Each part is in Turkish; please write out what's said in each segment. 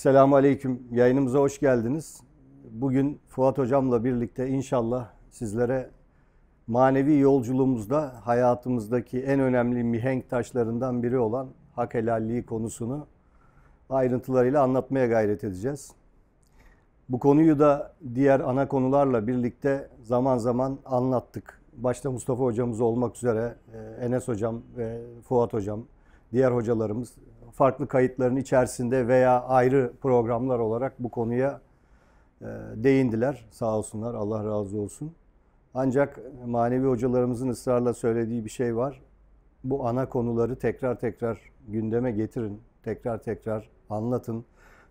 Selamun Aleyküm. Yayınımıza hoş geldiniz. Bugün Fuat Hocam'la birlikte inşallah sizlere manevi yolculuğumuzda hayatımızdaki en önemli mihenk taşlarından biri olan hak helalliği konusunu ayrıntılarıyla anlatmaya gayret edeceğiz. Bu konuyu da diğer ana konularla birlikte zaman zaman anlattık. Başta Mustafa hocamız olmak üzere e, Enes hocam ve Fuat hocam, diğer hocalarımız farklı kayıtların içerisinde veya ayrı programlar olarak bu konuya e, değindiler. Sağ olsunlar, Allah razı olsun. Ancak manevi hocalarımızın ısrarla söylediği bir şey var. Bu ana konuları tekrar tekrar gündeme getirin, tekrar tekrar anlatın.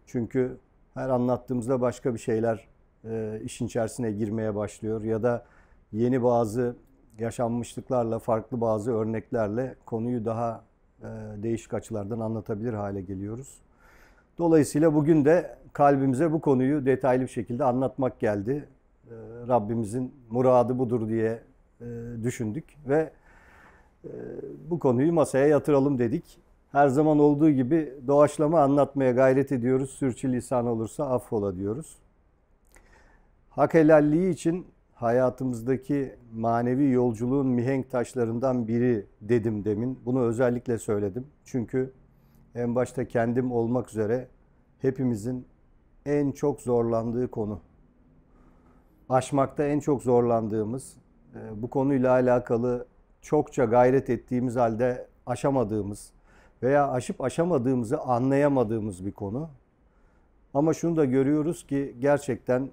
Çünkü her anlattığımızda başka bir şeyler e, işin içerisine girmeye başlıyor ya da yeni bazı yaşanmışlıklarla, farklı bazı örneklerle konuyu daha e, değişik açılardan anlatabilir hale geliyoruz. Dolayısıyla bugün de kalbimize bu konuyu detaylı bir şekilde anlatmak geldi. E, Rabbimizin muradı budur diye e, düşündük ve bu konuyu masaya yatıralım dedik. Her zaman olduğu gibi doğaçlama anlatmaya gayret ediyoruz. Sürçülisan olursa affola diyoruz. Hak helalliği için hayatımızdaki manevi yolculuğun mihenk taşlarından biri dedim demin. Bunu özellikle söyledim. Çünkü en başta kendim olmak üzere hepimizin en çok zorlandığı konu. Aşmakta en çok zorlandığımız, e, bu konuyla alakalı çokça gayret ettiğimiz halde aşamadığımız veya aşıp aşamadığımızı anlayamadığımız bir konu. Ama şunu da görüyoruz ki gerçekten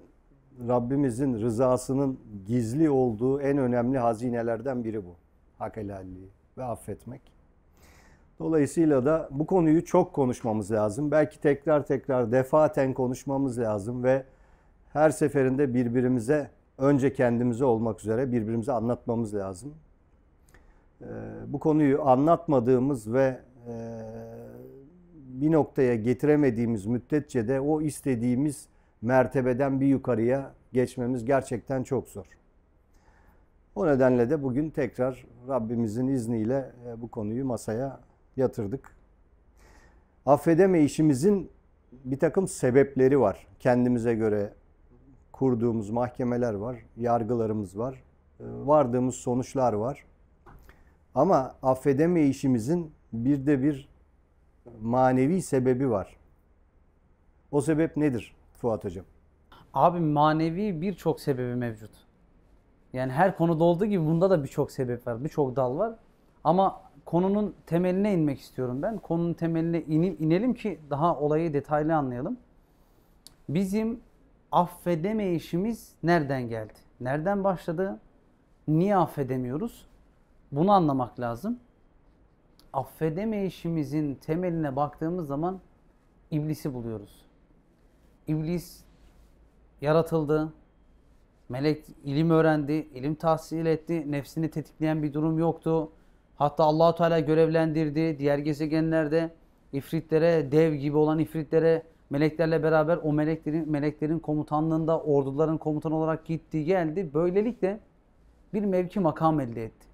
Rabbimizin rızasının gizli olduğu en önemli hazinelerden biri bu. Hak helalliği ve affetmek. Dolayısıyla da bu konuyu çok konuşmamız lazım. Belki tekrar tekrar defaten konuşmamız lazım ve her seferinde birbirimize önce kendimize olmak üzere birbirimize anlatmamız lazım. Ee, bu konuyu anlatmadığımız ve e, bir noktaya getiremediğimiz müddetçe de o istediğimiz mertebeden bir yukarıya geçmemiz gerçekten çok zor. O nedenle de bugün tekrar Rabbimizin izniyle e, bu konuyu masaya yatırdık. Affedemeyişimizin bir takım sebepleri var. Kendimize göre kurduğumuz mahkemeler var, yargılarımız var, e, vardığımız sonuçlar var. Ama affedemeyişimizin bir de bir manevi sebebi var. O sebep nedir? Fuat Hocam? Abi manevi birçok sebebi mevcut. Yani her konuda olduğu gibi bunda da birçok sebep var, birçok dal var. Ama konunun temeline inmek istiyorum ben. Konunun temeline inip, inelim ki daha olayı detaylı anlayalım. Bizim affedemeyişimiz nereden geldi? Nereden başladı? Niye affedemiyoruz? Bunu anlamak lazım. Affedemeyişimizin temeline baktığımız zaman iblisi buluyoruz. İblis yaratıldı. Melek ilim öğrendi, ilim tahsil etti. Nefsini tetikleyen bir durum yoktu. Hatta Allahu Teala görevlendirdi. Diğer gezegenlerde ifritlere, dev gibi olan ifritlere meleklerle beraber o meleklerin meleklerin komutanlığında orduların komutan olarak gitti, geldi. Böylelikle bir mevki makam elde etti.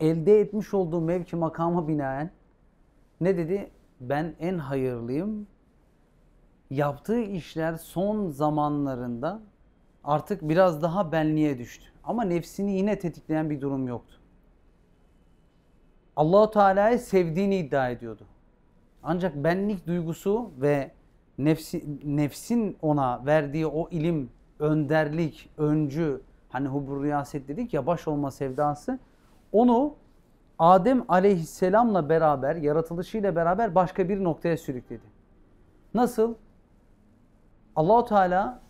Elde etmiş olduğu mevki makama binaen ne dedi? Ben en hayırlıyım, yaptığı işler son zamanlarında artık biraz daha benliğe düştü. Ama nefsini yine tetikleyen bir durum yoktu. Allahu Teala'yı sevdiğini iddia ediyordu. Ancak benlik duygusu ve nefsi, nefsin ona verdiği o ilim, önderlik, öncü, hani hubur riyaset dedik ya baş olma sevdası onu Adem aleyhisselamla beraber, yaratılışıyla beraber başka bir noktaya sürükledi. Nasıl? Allahu Teala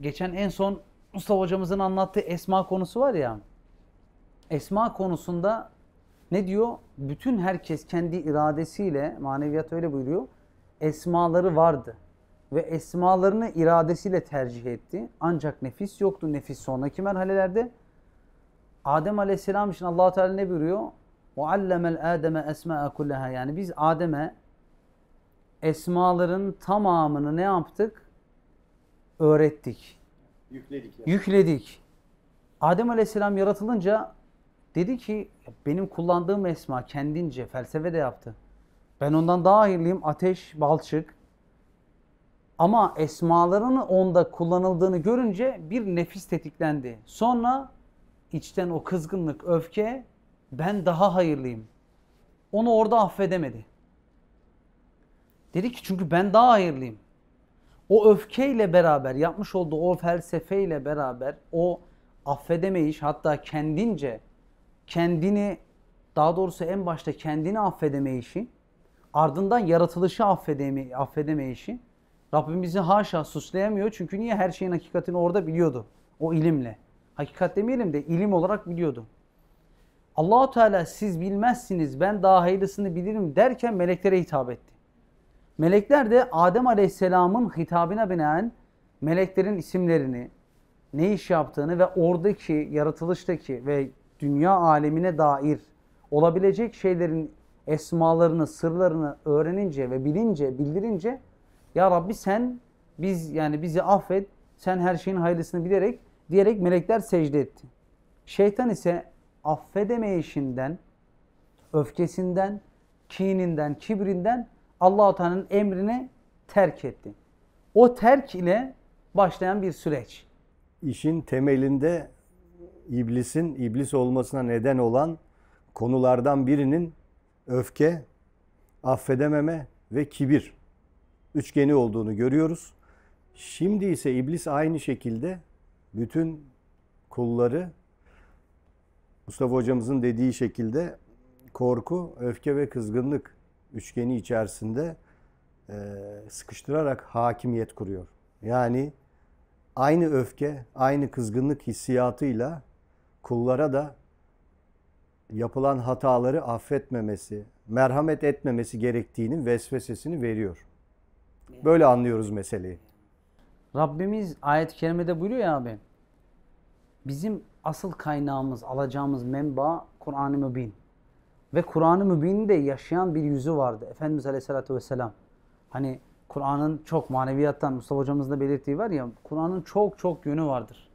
geçen en son Mustafa hocamızın anlattığı esma konusu var ya. Esma konusunda ne diyor? Bütün herkes kendi iradesiyle, maneviyat öyle buyuruyor. Esmaları vardı ve esmalarını iradesiyle tercih etti. Ancak nefis yoktu. Nefis sonraki merhalelerde. Adem Aleyhisselam için Allah Teala ne buyuruyor? وَعَلَّمَ الْآدَمَ esmaa كُلَّهَا Yani biz Adem'e esmaların tamamını ne yaptık? öğrettik. Yükledik. Yani. Yükledik. Adem Aleyhisselam yaratılınca dedi ki benim kullandığım esma kendince felsefe de yaptı. Ben ondan daha hayırlıyım. Ateş, balçık. Ama esmalarını onda kullanıldığını görünce bir nefis tetiklendi. Sonra içten o kızgınlık, öfke ben daha hayırlıyım. Onu orada affedemedi. Dedi ki çünkü ben daha hayırlıyım o öfkeyle beraber yapmış olduğu o felsefeyle beraber o affedemeyiş hatta kendince kendini daha doğrusu en başta kendini affedemeyişi ardından yaratılışı affedeme, affedemeyişi Rabbimizi haşa suslayamıyor çünkü niye her şeyin hakikatini orada biliyordu o ilimle. Hakikat demeyelim de ilim olarak biliyordu. Allahu Teala siz bilmezsiniz ben daha hayırlısını bilirim derken meleklere hitap etti. Melekler de Adem Aleyhisselam'ın hitabına binaen meleklerin isimlerini, ne iş yaptığını ve oradaki yaratılıştaki ve dünya alemine dair olabilecek şeylerin esmalarını, sırlarını öğrenince ve bilince, bildirince ya Rabbi sen biz yani bizi affet, sen her şeyin hayırlısını bilerek diyerek melekler secde etti. Şeytan ise affedemeyişinden, öfkesinden, kininden, kibrinden Allahu Teala'nın emrini terk etti. O terk ile başlayan bir süreç. İşin temelinde iblisin iblis olmasına neden olan konulardan birinin öfke, affedememe ve kibir üçgeni olduğunu görüyoruz. Şimdi ise iblis aynı şekilde bütün kulları Mustafa hocamızın dediği şekilde korku, öfke ve kızgınlık üçgeni içerisinde e, sıkıştırarak hakimiyet kuruyor. Yani aynı öfke, aynı kızgınlık hissiyatıyla kullara da yapılan hataları affetmemesi, merhamet etmemesi gerektiğinin vesvesesini veriyor. Böyle anlıyoruz meseleyi. Rabbimiz ayet-i kerimede buyuruyor ya abi. Bizim asıl kaynağımız, alacağımız menba Kur'an-ı Mübin. Ve Kur'an-ı Mübin'in yaşayan bir yüzü vardı. Efendimiz Aleyhisselatü Vesselam. Hani Kur'an'ın çok maneviyattan Mustafa hocamızın da belirttiği var ya Kur'an'ın çok çok yönü vardır.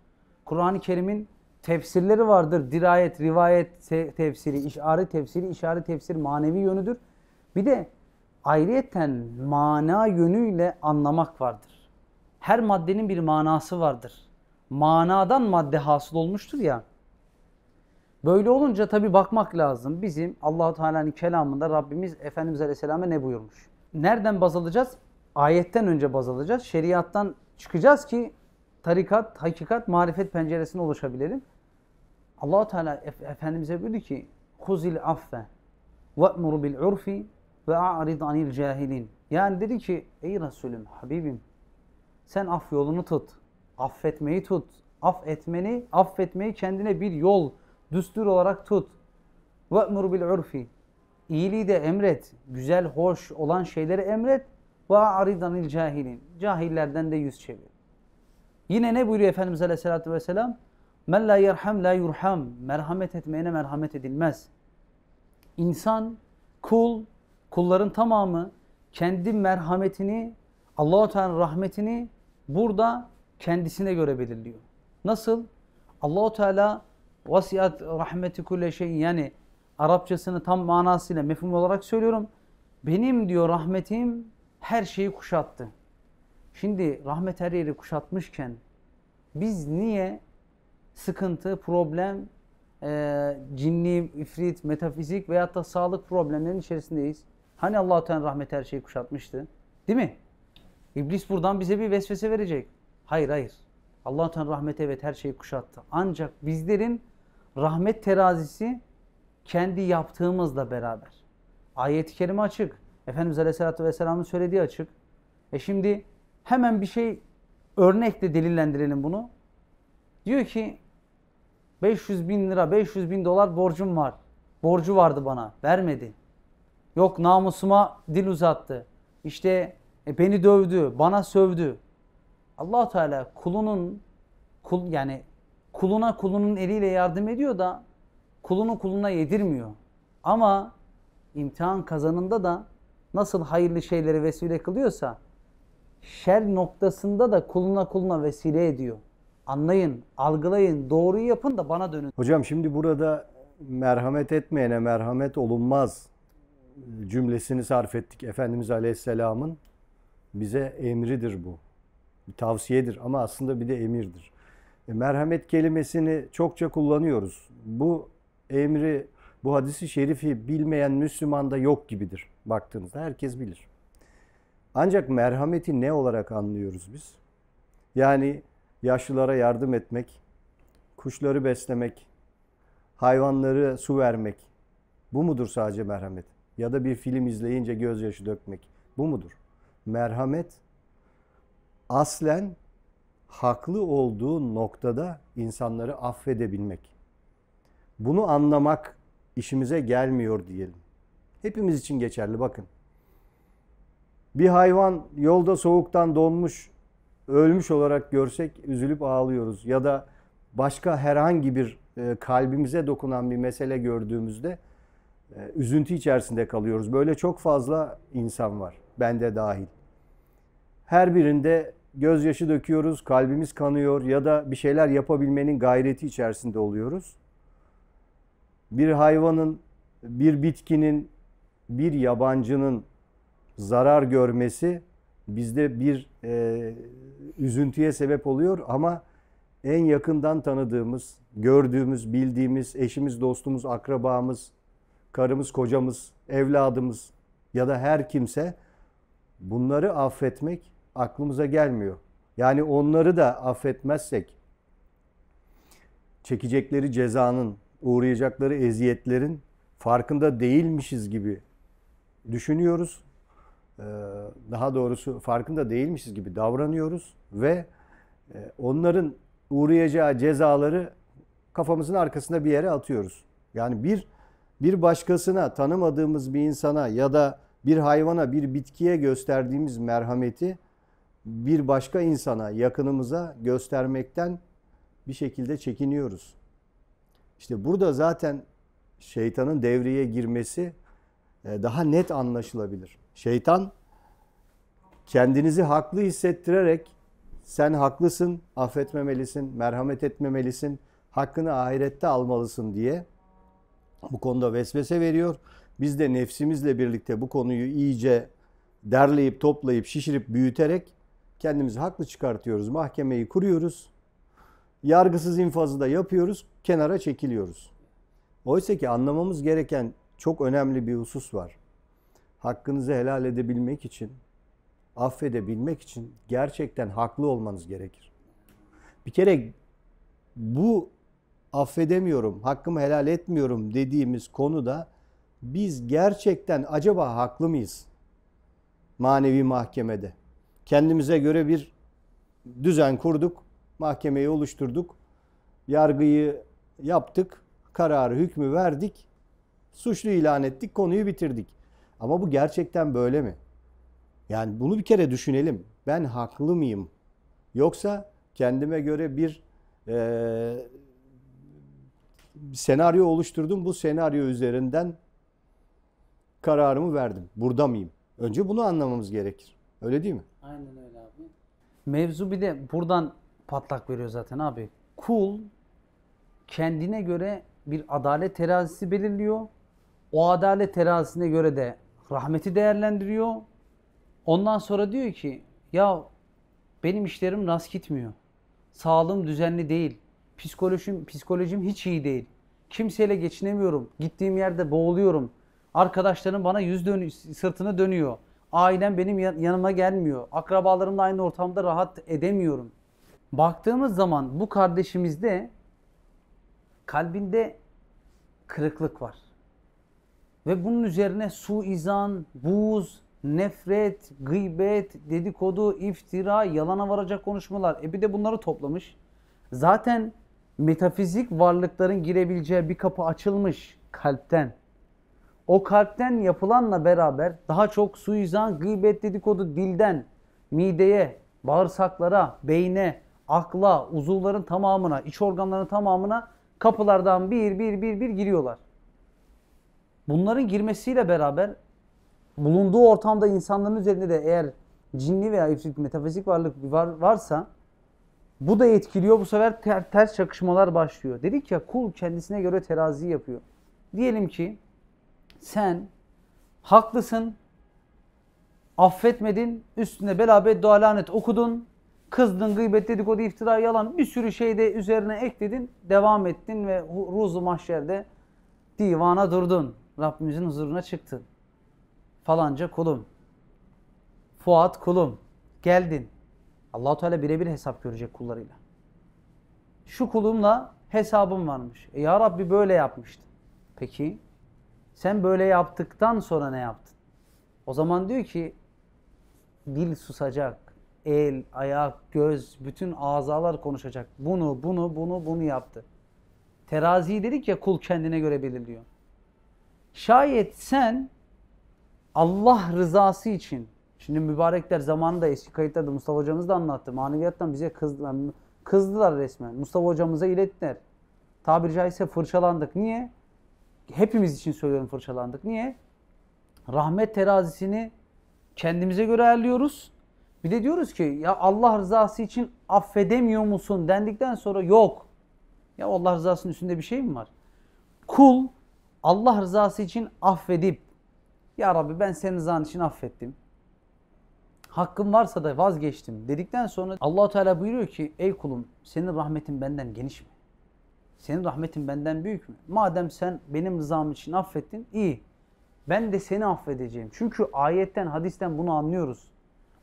Kur'an-ı Kerim'in tefsirleri vardır. Dirayet, rivayet tefsiri, işari tefsiri, işari tefsir manevi yönüdür. Bir de ayrıyeten mana yönüyle anlamak vardır. Her maddenin bir manası vardır. Manadan madde hasıl olmuştur ya. Böyle olunca tabi bakmak lazım. Bizim Allahu Teala'nın kelamında Rabbimiz Efendimiz Aleyhisselam'a ne buyurmuş? Nereden baz alacağız? Ayetten önce baz alacağız. Şeriattan çıkacağız ki tarikat, hakikat, marifet penceresine ulaşabilelim. Allahu Teala Efendimize buyurdu ki: "Huzil affe ve emur bil urfi ve a'rid anil cahilin." Yani dedi ki: "Ey Resulüm, Habibim, sen af yolunu tut. Affetmeyi tut. Affetmeni, affetmeyi kendine bir yol Düstur olarak tut. ve Ve'mur bil urfi. İyiliği de emret. Güzel, hoş olan şeyleri emret. Ve aridanil cahilin. Cahillerden de yüz çevir. Yine ne buyuruyor Efendimiz Aleyhisselatü Vesselam? Men la yerham la yurham. Merhamet etmeyene merhamet edilmez. İnsan, kul, kulların tamamı kendi merhametini, Allahu Teala'nın rahmetini burada kendisine göre belirliyor. Nasıl? Allahu Teala Vasiat rahmeti kulle şeyin yani Arapçasını tam manasıyla mefhum olarak söylüyorum. Benim diyor rahmetim her şeyi kuşattı. Şimdi rahmet her yeri kuşatmışken biz niye sıkıntı, problem, e, cinni, ifrit, metafizik veyahut da sağlık problemlerinin içerisindeyiz? Hani allah Teala rahmet her şeyi kuşatmıştı? Değil mi? İblis buradan bize bir vesvese verecek. Hayır hayır. allah Teala rahmet evet her şeyi kuşattı. Ancak bizlerin Rahmet terazisi kendi yaptığımızla beraber. Ayet-i kerime açık. Efendimiz Aleyhisselatü Vesselam'ın söylediği açık. E şimdi hemen bir şey örnekle delillendirelim bunu. Diyor ki 500 bin lira, 500 bin dolar borcum var. Borcu vardı bana, vermedi. Yok namusuma dil uzattı. İşte e, beni dövdü, bana sövdü. allah Teala kulunun, kul yani kuluna kulunun eliyle yardım ediyor da kulunu kuluna yedirmiyor. Ama imtihan kazanında da nasıl hayırlı şeyleri vesile kılıyorsa şer noktasında da kuluna kuluna vesile ediyor. Anlayın, algılayın, doğruyu yapın da bana dönün. Hocam şimdi burada merhamet etmeyene merhamet olunmaz cümlesini sarf ettik. Efendimiz Aleyhisselam'ın bize emridir bu. Bir tavsiyedir ama aslında bir de emirdir. E, merhamet kelimesini çokça kullanıyoruz. Bu emri, bu hadisi şerifi bilmeyen Müslüman da yok gibidir baktığımızda. Herkes bilir. Ancak merhameti ne olarak anlıyoruz biz? Yani yaşlılara yardım etmek, kuşları beslemek, hayvanları su vermek. Bu mudur sadece merhamet? Ya da bir film izleyince gözyaşı dökmek. Bu mudur? Merhamet aslen haklı olduğu noktada insanları affedebilmek. Bunu anlamak işimize gelmiyor diyelim. Hepimiz için geçerli bakın. Bir hayvan yolda soğuktan donmuş, ölmüş olarak görsek üzülüp ağlıyoruz ya da başka herhangi bir e, kalbimize dokunan bir mesele gördüğümüzde e, üzüntü içerisinde kalıyoruz. Böyle çok fazla insan var. Ben de dahil. Her birinde gözyaşı döküyoruz, kalbimiz kanıyor ya da bir şeyler yapabilmenin gayreti içerisinde oluyoruz. Bir hayvanın, bir bitkinin, bir yabancının zarar görmesi bizde bir e, üzüntüye sebep oluyor ama en yakından tanıdığımız, gördüğümüz, bildiğimiz, eşimiz, dostumuz, akrabamız, karımız, kocamız, evladımız ya da her kimse bunları affetmek aklımıza gelmiyor. Yani onları da affetmezsek çekecekleri cezanın, uğrayacakları eziyetlerin farkında değilmişiz gibi düşünüyoruz. Ee, daha doğrusu farkında değilmişiz gibi davranıyoruz ve e, onların uğrayacağı cezaları kafamızın arkasında bir yere atıyoruz. Yani bir bir başkasına, tanımadığımız bir insana ya da bir hayvana, bir bitkiye gösterdiğimiz merhameti bir başka insana, yakınımıza göstermekten bir şekilde çekiniyoruz. İşte burada zaten şeytanın devreye girmesi e, daha net anlaşılabilir. Şeytan kendinizi haklı hissettirerek sen haklısın, affetmemelisin, merhamet etmemelisin, hakkını ahirette almalısın diye bu konuda vesvese veriyor. Biz de nefsimizle birlikte bu konuyu iyice derleyip toplayıp şişirip büyüterek Kendimizi haklı çıkartıyoruz, mahkemeyi kuruyoruz. Yargısız infazı da yapıyoruz, kenara çekiliyoruz. Oysa ki anlamamız gereken çok önemli bir husus var. Hakkınızı helal edebilmek için, affedebilmek için gerçekten haklı olmanız gerekir. Bir kere bu affedemiyorum, hakkımı helal etmiyorum dediğimiz konuda biz gerçekten acaba haklı mıyız? Manevi mahkemede. Kendimize göre bir düzen kurduk. Mahkemeyi oluşturduk. Yargıyı yaptık. Kararı, hükmü verdik. Suçlu ilan ettik. Konuyu bitirdik. Ama bu gerçekten böyle mi? Yani bunu bir kere düşünelim. Ben haklı mıyım? Yoksa kendime göre bir e, senaryo oluşturdum. Bu senaryo üzerinden kararımı verdim. Burada mıyım? Önce bunu anlamamız gerekir. Öyle değil mi? Aynen öyle abi. Mevzu bir de buradan patlak veriyor zaten abi. Kul kendine göre bir adalet terazisi belirliyor. O adalet terazisine göre de rahmeti değerlendiriyor. Ondan sonra diyor ki ya benim işlerim rast gitmiyor. Sağlığım düzenli değil. Psikolojim, psikolojim hiç iyi değil. Kimseyle geçinemiyorum. Gittiğim yerde boğuluyorum. Arkadaşlarım bana yüz dönü sırtını dönüyor. Ailem benim yanıma gelmiyor. Akrabalarımla aynı ortamda rahat edemiyorum. Baktığımız zaman bu kardeşimizde kalbinde kırıklık var. Ve bunun üzerine suizan, buz, nefret, gıybet, dedikodu, iftira, yalana varacak konuşmalar. E bir de bunları toplamış. Zaten metafizik varlıkların girebileceği bir kapı açılmış kalpten. O kalpten yapılanla beraber daha çok suizan, gıybet, dedikodu dilden, mideye, bağırsaklara, beyne, akla, uzuvların tamamına, iç organların tamamına kapılardan bir bir bir bir giriyorlar. Bunların girmesiyle beraber bulunduğu ortamda insanların üzerinde de eğer cinli veya ifrit metafizik varlık var, varsa bu da etkiliyor. Bu sefer ter, ters çakışmalar başlıyor. Dedik ya kul kendisine göre terazi yapıyor. Diyelim ki sen haklısın, affetmedin, üstüne bela beddua lanet okudun, kızdın, gıybet, dedikodu, iftira, yalan bir sürü şey de üzerine ekledin, devam ettin ve ruzu mahşerde divana durdun. Rabbimizin huzuruna çıktın. Falanca kulum, Fuat kulum, geldin. allah Teala birebir hesap görecek kullarıyla. Şu kulumla hesabım varmış. E ya Rabbi böyle yapmıştı. Peki sen böyle yaptıktan sonra ne yaptın? O zaman diyor ki dil susacak, el, ayak, göz, bütün azalar konuşacak. Bunu, bunu, bunu, bunu yaptı. Terazi dedik ya kul kendine göre belirliyor. Şayet sen Allah rızası için, şimdi mübarekler zamanında eski kayıtlarda Mustafa hocamız da anlattı. Maneviyattan bize kızdılar, kızdılar resmen. Mustafa hocamıza ilettiler. Tabiri caizse fırçalandık. Niye? hepimiz için söylüyorum fırçalandık. Niye? Rahmet terazisini kendimize göre ayarlıyoruz. Bir de diyoruz ki ya Allah rızası için affedemiyor musun dendikten sonra yok. Ya Allah rızasının üstünde bir şey mi var? Kul Allah rızası için affedip ya Rabbi ben senin rızan için affettim. Hakkım varsa da vazgeçtim dedikten sonra allah Teala buyuruyor ki ey kulum senin rahmetin benden geniş mi? Senin rahmetin benden büyük mü? Madem sen benim rızam için affettin, iyi. Ben de seni affedeceğim. Çünkü ayetten, hadisten bunu anlıyoruz.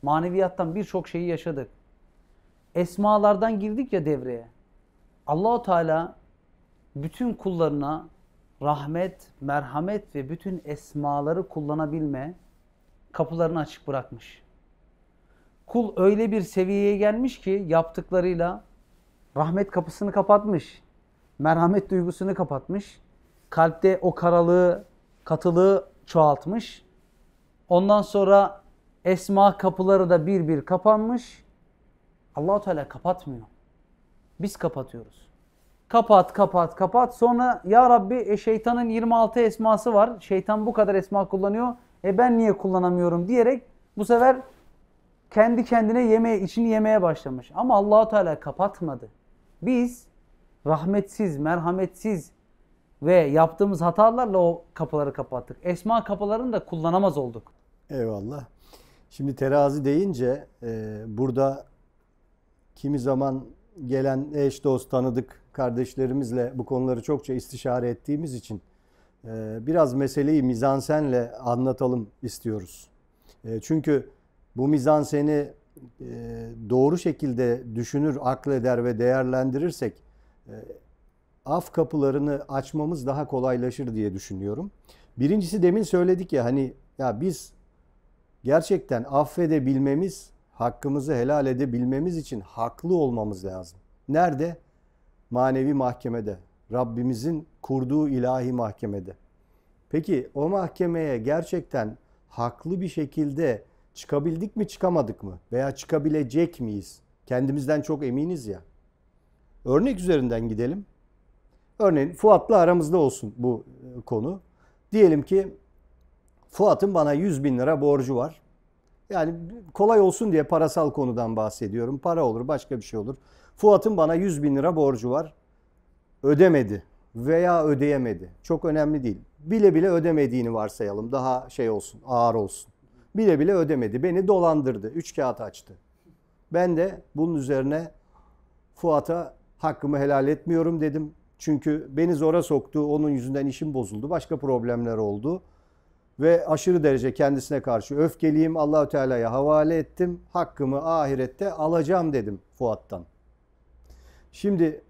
Maneviyattan birçok şeyi yaşadık. Esmalardan girdik ya devreye. Allahu Teala bütün kullarına rahmet, merhamet ve bütün esmaları kullanabilme kapılarını açık bırakmış. Kul öyle bir seviyeye gelmiş ki yaptıklarıyla rahmet kapısını kapatmış merhamet duygusunu kapatmış. Kalpte o karalığı, katılığı çoğaltmış. Ondan sonra esma kapıları da bir bir kapanmış. Allahu Teala kapatmıyor. Biz kapatıyoruz. Kapat, kapat, kapat. Sonra ya Rabbi e, şeytanın 26 esması var. Şeytan bu kadar esma kullanıyor. E ben niye kullanamıyorum diyerek bu sefer kendi kendine yemeye, içini yemeye başlamış. Ama Allahu Teala kapatmadı. Biz rahmetsiz, merhametsiz ve yaptığımız hatalarla o kapıları kapattık. Esma kapılarını da kullanamaz olduk. Eyvallah. Şimdi terazi deyince e, burada kimi zaman gelen eş, dost, tanıdık kardeşlerimizle bu konuları çokça istişare ettiğimiz için e, biraz meseleyi mizansenle anlatalım istiyoruz. E, çünkü bu mizanseni e, doğru şekilde düşünür, akleder ve değerlendirirsek ee, af kapılarını açmamız daha kolaylaşır diye düşünüyorum. Birincisi demin söyledik ya hani ya biz gerçekten affedebilmemiz, hakkımızı helal edebilmemiz için haklı olmamız lazım. Nerede? Manevi mahkemede. Rabbimizin kurduğu ilahi mahkemede. Peki o mahkemeye gerçekten haklı bir şekilde çıkabildik mi çıkamadık mı? Veya çıkabilecek miyiz? Kendimizden çok eminiz ya. Örnek üzerinden gidelim. Örneğin Fuat'la aramızda olsun bu e, konu. Diyelim ki Fuat'ın bana 100 bin lira borcu var. Yani kolay olsun diye parasal konudan bahsediyorum. Para olur, başka bir şey olur. Fuat'ın bana 100 bin lira borcu var. Ödemedi veya ödeyemedi. Çok önemli değil. Bile bile ödemediğini varsayalım. Daha şey olsun, ağır olsun. Bile bile ödemedi. Beni dolandırdı. Üç kağıt açtı. Ben de bunun üzerine Fuat'a hakkımı helal etmiyorum dedim. Çünkü beni zora soktu, onun yüzünden işim bozuldu, başka problemler oldu. Ve aşırı derece kendisine karşı öfkeliyim, Allah Teala'ya havale ettim. Hakkımı ahirette alacağım dedim Fuat'tan. Şimdi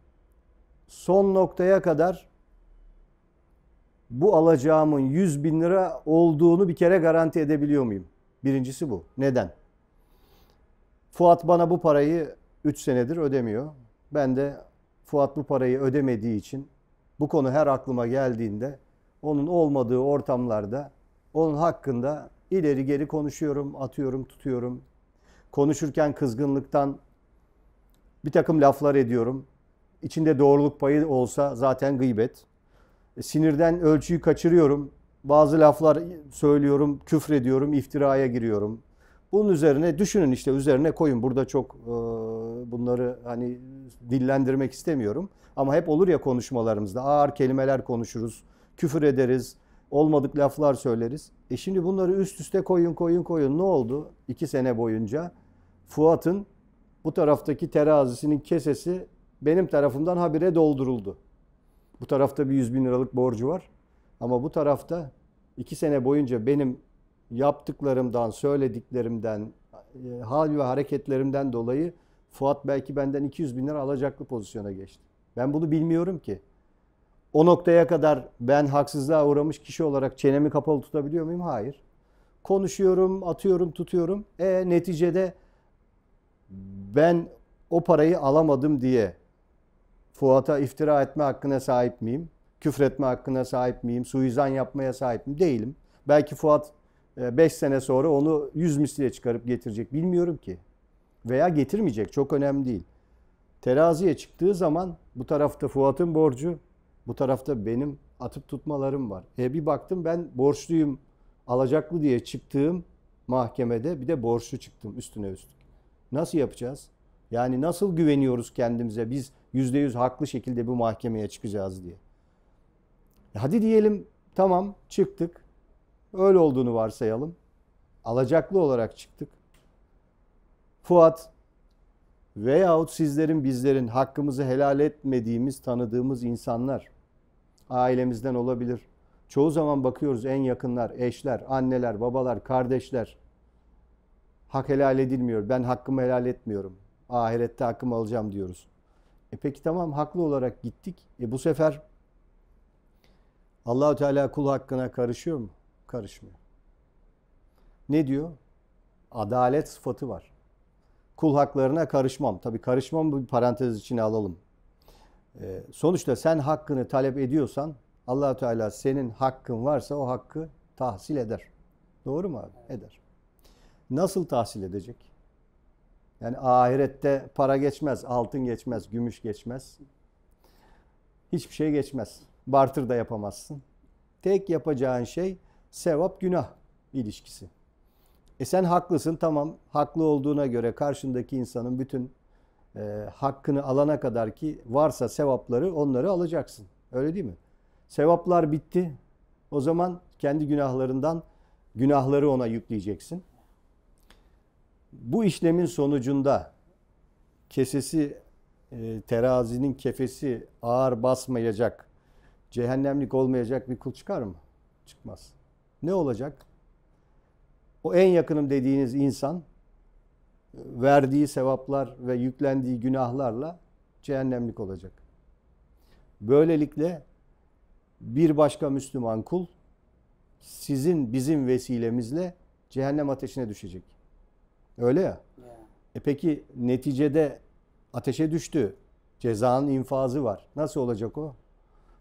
son noktaya kadar bu alacağımın 100 bin lira olduğunu bir kere garanti edebiliyor muyum? Birincisi bu. Neden? Fuat bana bu parayı 3 senedir ödemiyor. Ben de Fuat bu parayı ödemediği için bu konu her aklıma geldiğinde onun olmadığı ortamlarda onun hakkında ileri geri konuşuyorum, atıyorum, tutuyorum. Konuşurken kızgınlıktan bir takım laflar ediyorum. İçinde doğruluk payı olsa zaten gıybet. E, sinirden ölçüyü kaçırıyorum. Bazı laflar söylüyorum, ediyorum iftiraya giriyorum. Bunun üzerine düşünün işte üzerine koyun. Burada çok e, bunları hani dillendirmek istemiyorum. Ama hep olur ya konuşmalarımızda ağır kelimeler konuşuruz, küfür ederiz, olmadık laflar söyleriz. E şimdi bunları üst üste koyun koyun koyun ne oldu? İki sene boyunca Fuat'ın bu taraftaki terazisinin kesesi benim tarafımdan habire dolduruldu. Bu tarafta bir 100 bin liralık borcu var. Ama bu tarafta iki sene boyunca benim yaptıklarımdan, söylediklerimden, e, hal ve hareketlerimden dolayı Fuat belki benden 200 bin lira alacaklı pozisyona geçti. Ben bunu bilmiyorum ki. O noktaya kadar ben haksızlığa uğramış kişi olarak çenemi kapalı tutabiliyor muyum? Hayır. Konuşuyorum, atıyorum, tutuyorum. E neticede ben o parayı alamadım diye Fuat'a iftira etme hakkına sahip miyim? Küfretme hakkına sahip miyim? Suizan yapmaya sahip miyim? Değilim. Belki Fuat 5 e, sene sonra onu 100 misliye çıkarıp getirecek. Bilmiyorum ki veya getirmeyecek çok önemli değil. Teraziye çıktığı zaman bu tarafta Fuat'ın borcu, bu tarafta benim atıp tutmalarım var. E bir baktım ben borçluyum, alacaklı diye çıktığım mahkemede bir de borçlu çıktım üstüne üstlük. Nasıl yapacağız? Yani nasıl güveniyoruz kendimize biz yüzde yüz haklı şekilde bu mahkemeye çıkacağız diye. E, hadi diyelim tamam çıktık. Öyle olduğunu varsayalım. Alacaklı olarak çıktık. Fuat veyahut sizlerin bizlerin hakkımızı helal etmediğimiz, tanıdığımız insanlar ailemizden olabilir. Çoğu zaman bakıyoruz en yakınlar, eşler, anneler, babalar, kardeşler. Hak helal edilmiyor. Ben hakkımı helal etmiyorum. Ahirette hakkımı alacağım diyoruz. E peki tamam haklı olarak gittik. E bu sefer Allahu Teala kul hakkına karışıyor mu? Karışmıyor. Ne diyor? Adalet sıfatı var kul haklarına karışmam. Tabii karışmam bir parantez içine alalım. Ee, sonuçta sen hakkını talep ediyorsan allah Teala senin hakkın varsa o hakkı tahsil eder. Doğru mu abi? Eder. Nasıl tahsil edecek? Yani ahirette para geçmez, altın geçmez, gümüş geçmez. Hiçbir şey geçmez. Bartır da yapamazsın. Tek yapacağın şey sevap günah ilişkisi. E sen haklısın tamam. Haklı olduğuna göre karşındaki insanın bütün e, hakkını alana kadar ki varsa sevapları onları alacaksın. Öyle değil mi? Sevaplar bitti. O zaman kendi günahlarından günahları ona yükleyeceksin. Bu işlemin sonucunda kesesi e, terazinin kefesi ağır basmayacak, cehennemlik olmayacak bir kul çıkar mı? Çıkmaz. Ne olacak? O en yakınım dediğiniz insan verdiği sevaplar ve yüklendiği günahlarla cehennemlik olacak. Böylelikle bir başka Müslüman kul sizin bizim vesilemizle cehennem ateşine düşecek. Öyle ya. E peki neticede ateşe düştü. Cezanın infazı var. Nasıl olacak o?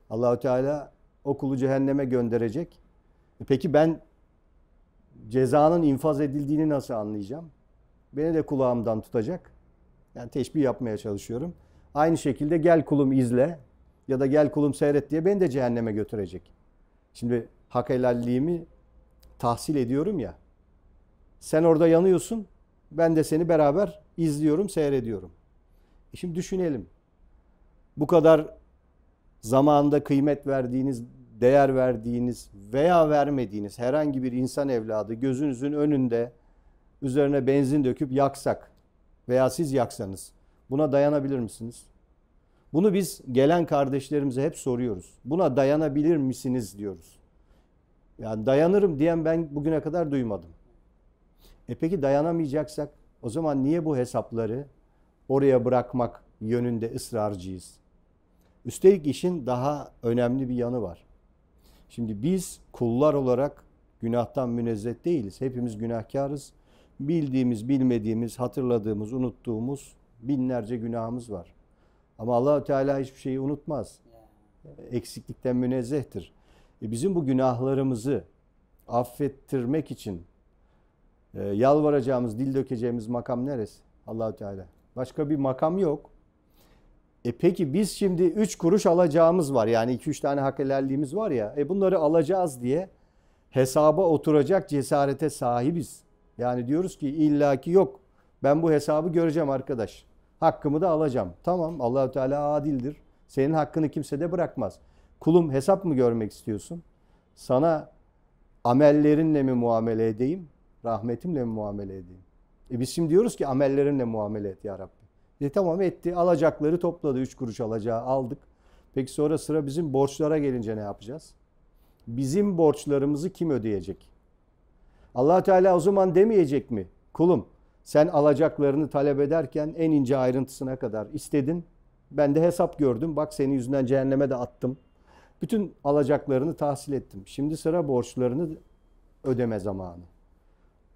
Allahü Teala o kulu cehenneme gönderecek. E peki ben cezanın infaz edildiğini nasıl anlayacağım? Beni de kulağımdan tutacak. Yani teşbih yapmaya çalışıyorum. Aynı şekilde gel kulum izle ya da gel kulum seyret diye beni de cehenneme götürecek. Şimdi hak helalliğimi tahsil ediyorum ya. Sen orada yanıyorsun. Ben de seni beraber izliyorum, seyrediyorum. E şimdi düşünelim. Bu kadar zamanda kıymet verdiğiniz değer verdiğiniz veya vermediğiniz herhangi bir insan evladı gözünüzün önünde üzerine benzin döküp yaksak veya siz yaksanız buna dayanabilir misiniz? Bunu biz gelen kardeşlerimize hep soruyoruz. Buna dayanabilir misiniz diyoruz. Yani dayanırım diyen ben bugüne kadar duymadım. E peki dayanamayacaksak o zaman niye bu hesapları oraya bırakmak yönünde ısrarcıyız? Üstelik işin daha önemli bir yanı var. Şimdi biz kullar olarak günahtan münezzeh değiliz. Hepimiz günahkarız. Bildiğimiz, bilmediğimiz, hatırladığımız, unuttuğumuz binlerce günahımız var. Ama Allahü Teala hiçbir şeyi unutmaz. Eksiklikten münezzehtir. E bizim bu günahlarımızı affettirmek için e, yalvaracağımız, dil dökeceğimiz makam neresi? Allahü Teala. Başka bir makam yok. E peki biz şimdi 3 kuruş alacağımız var. Yani 2-3 tane hak helalliğimiz var ya. E bunları alacağız diye hesaba oturacak cesarete sahibiz. Yani diyoruz ki illaki yok. Ben bu hesabı göreceğim arkadaş. Hakkımı da alacağım. Tamam Allahü Teala adildir. Senin hakkını kimse de bırakmaz. Kulum hesap mı görmek istiyorsun? Sana amellerinle mi muamele edeyim? Rahmetimle mi muamele edeyim? E biz şimdi diyoruz ki amellerinle muamele et ya Rabbi. E tamam etti. Alacakları topladı. 3 kuruş alacağı aldık. Peki sonra sıra bizim borçlara gelince ne yapacağız? Bizim borçlarımızı kim ödeyecek? allah Teala o zaman demeyecek mi? Kulum sen alacaklarını talep ederken en ince ayrıntısına kadar istedin. Ben de hesap gördüm. Bak senin yüzünden cehenneme de attım. Bütün alacaklarını tahsil ettim. Şimdi sıra borçlarını ödeme zamanı.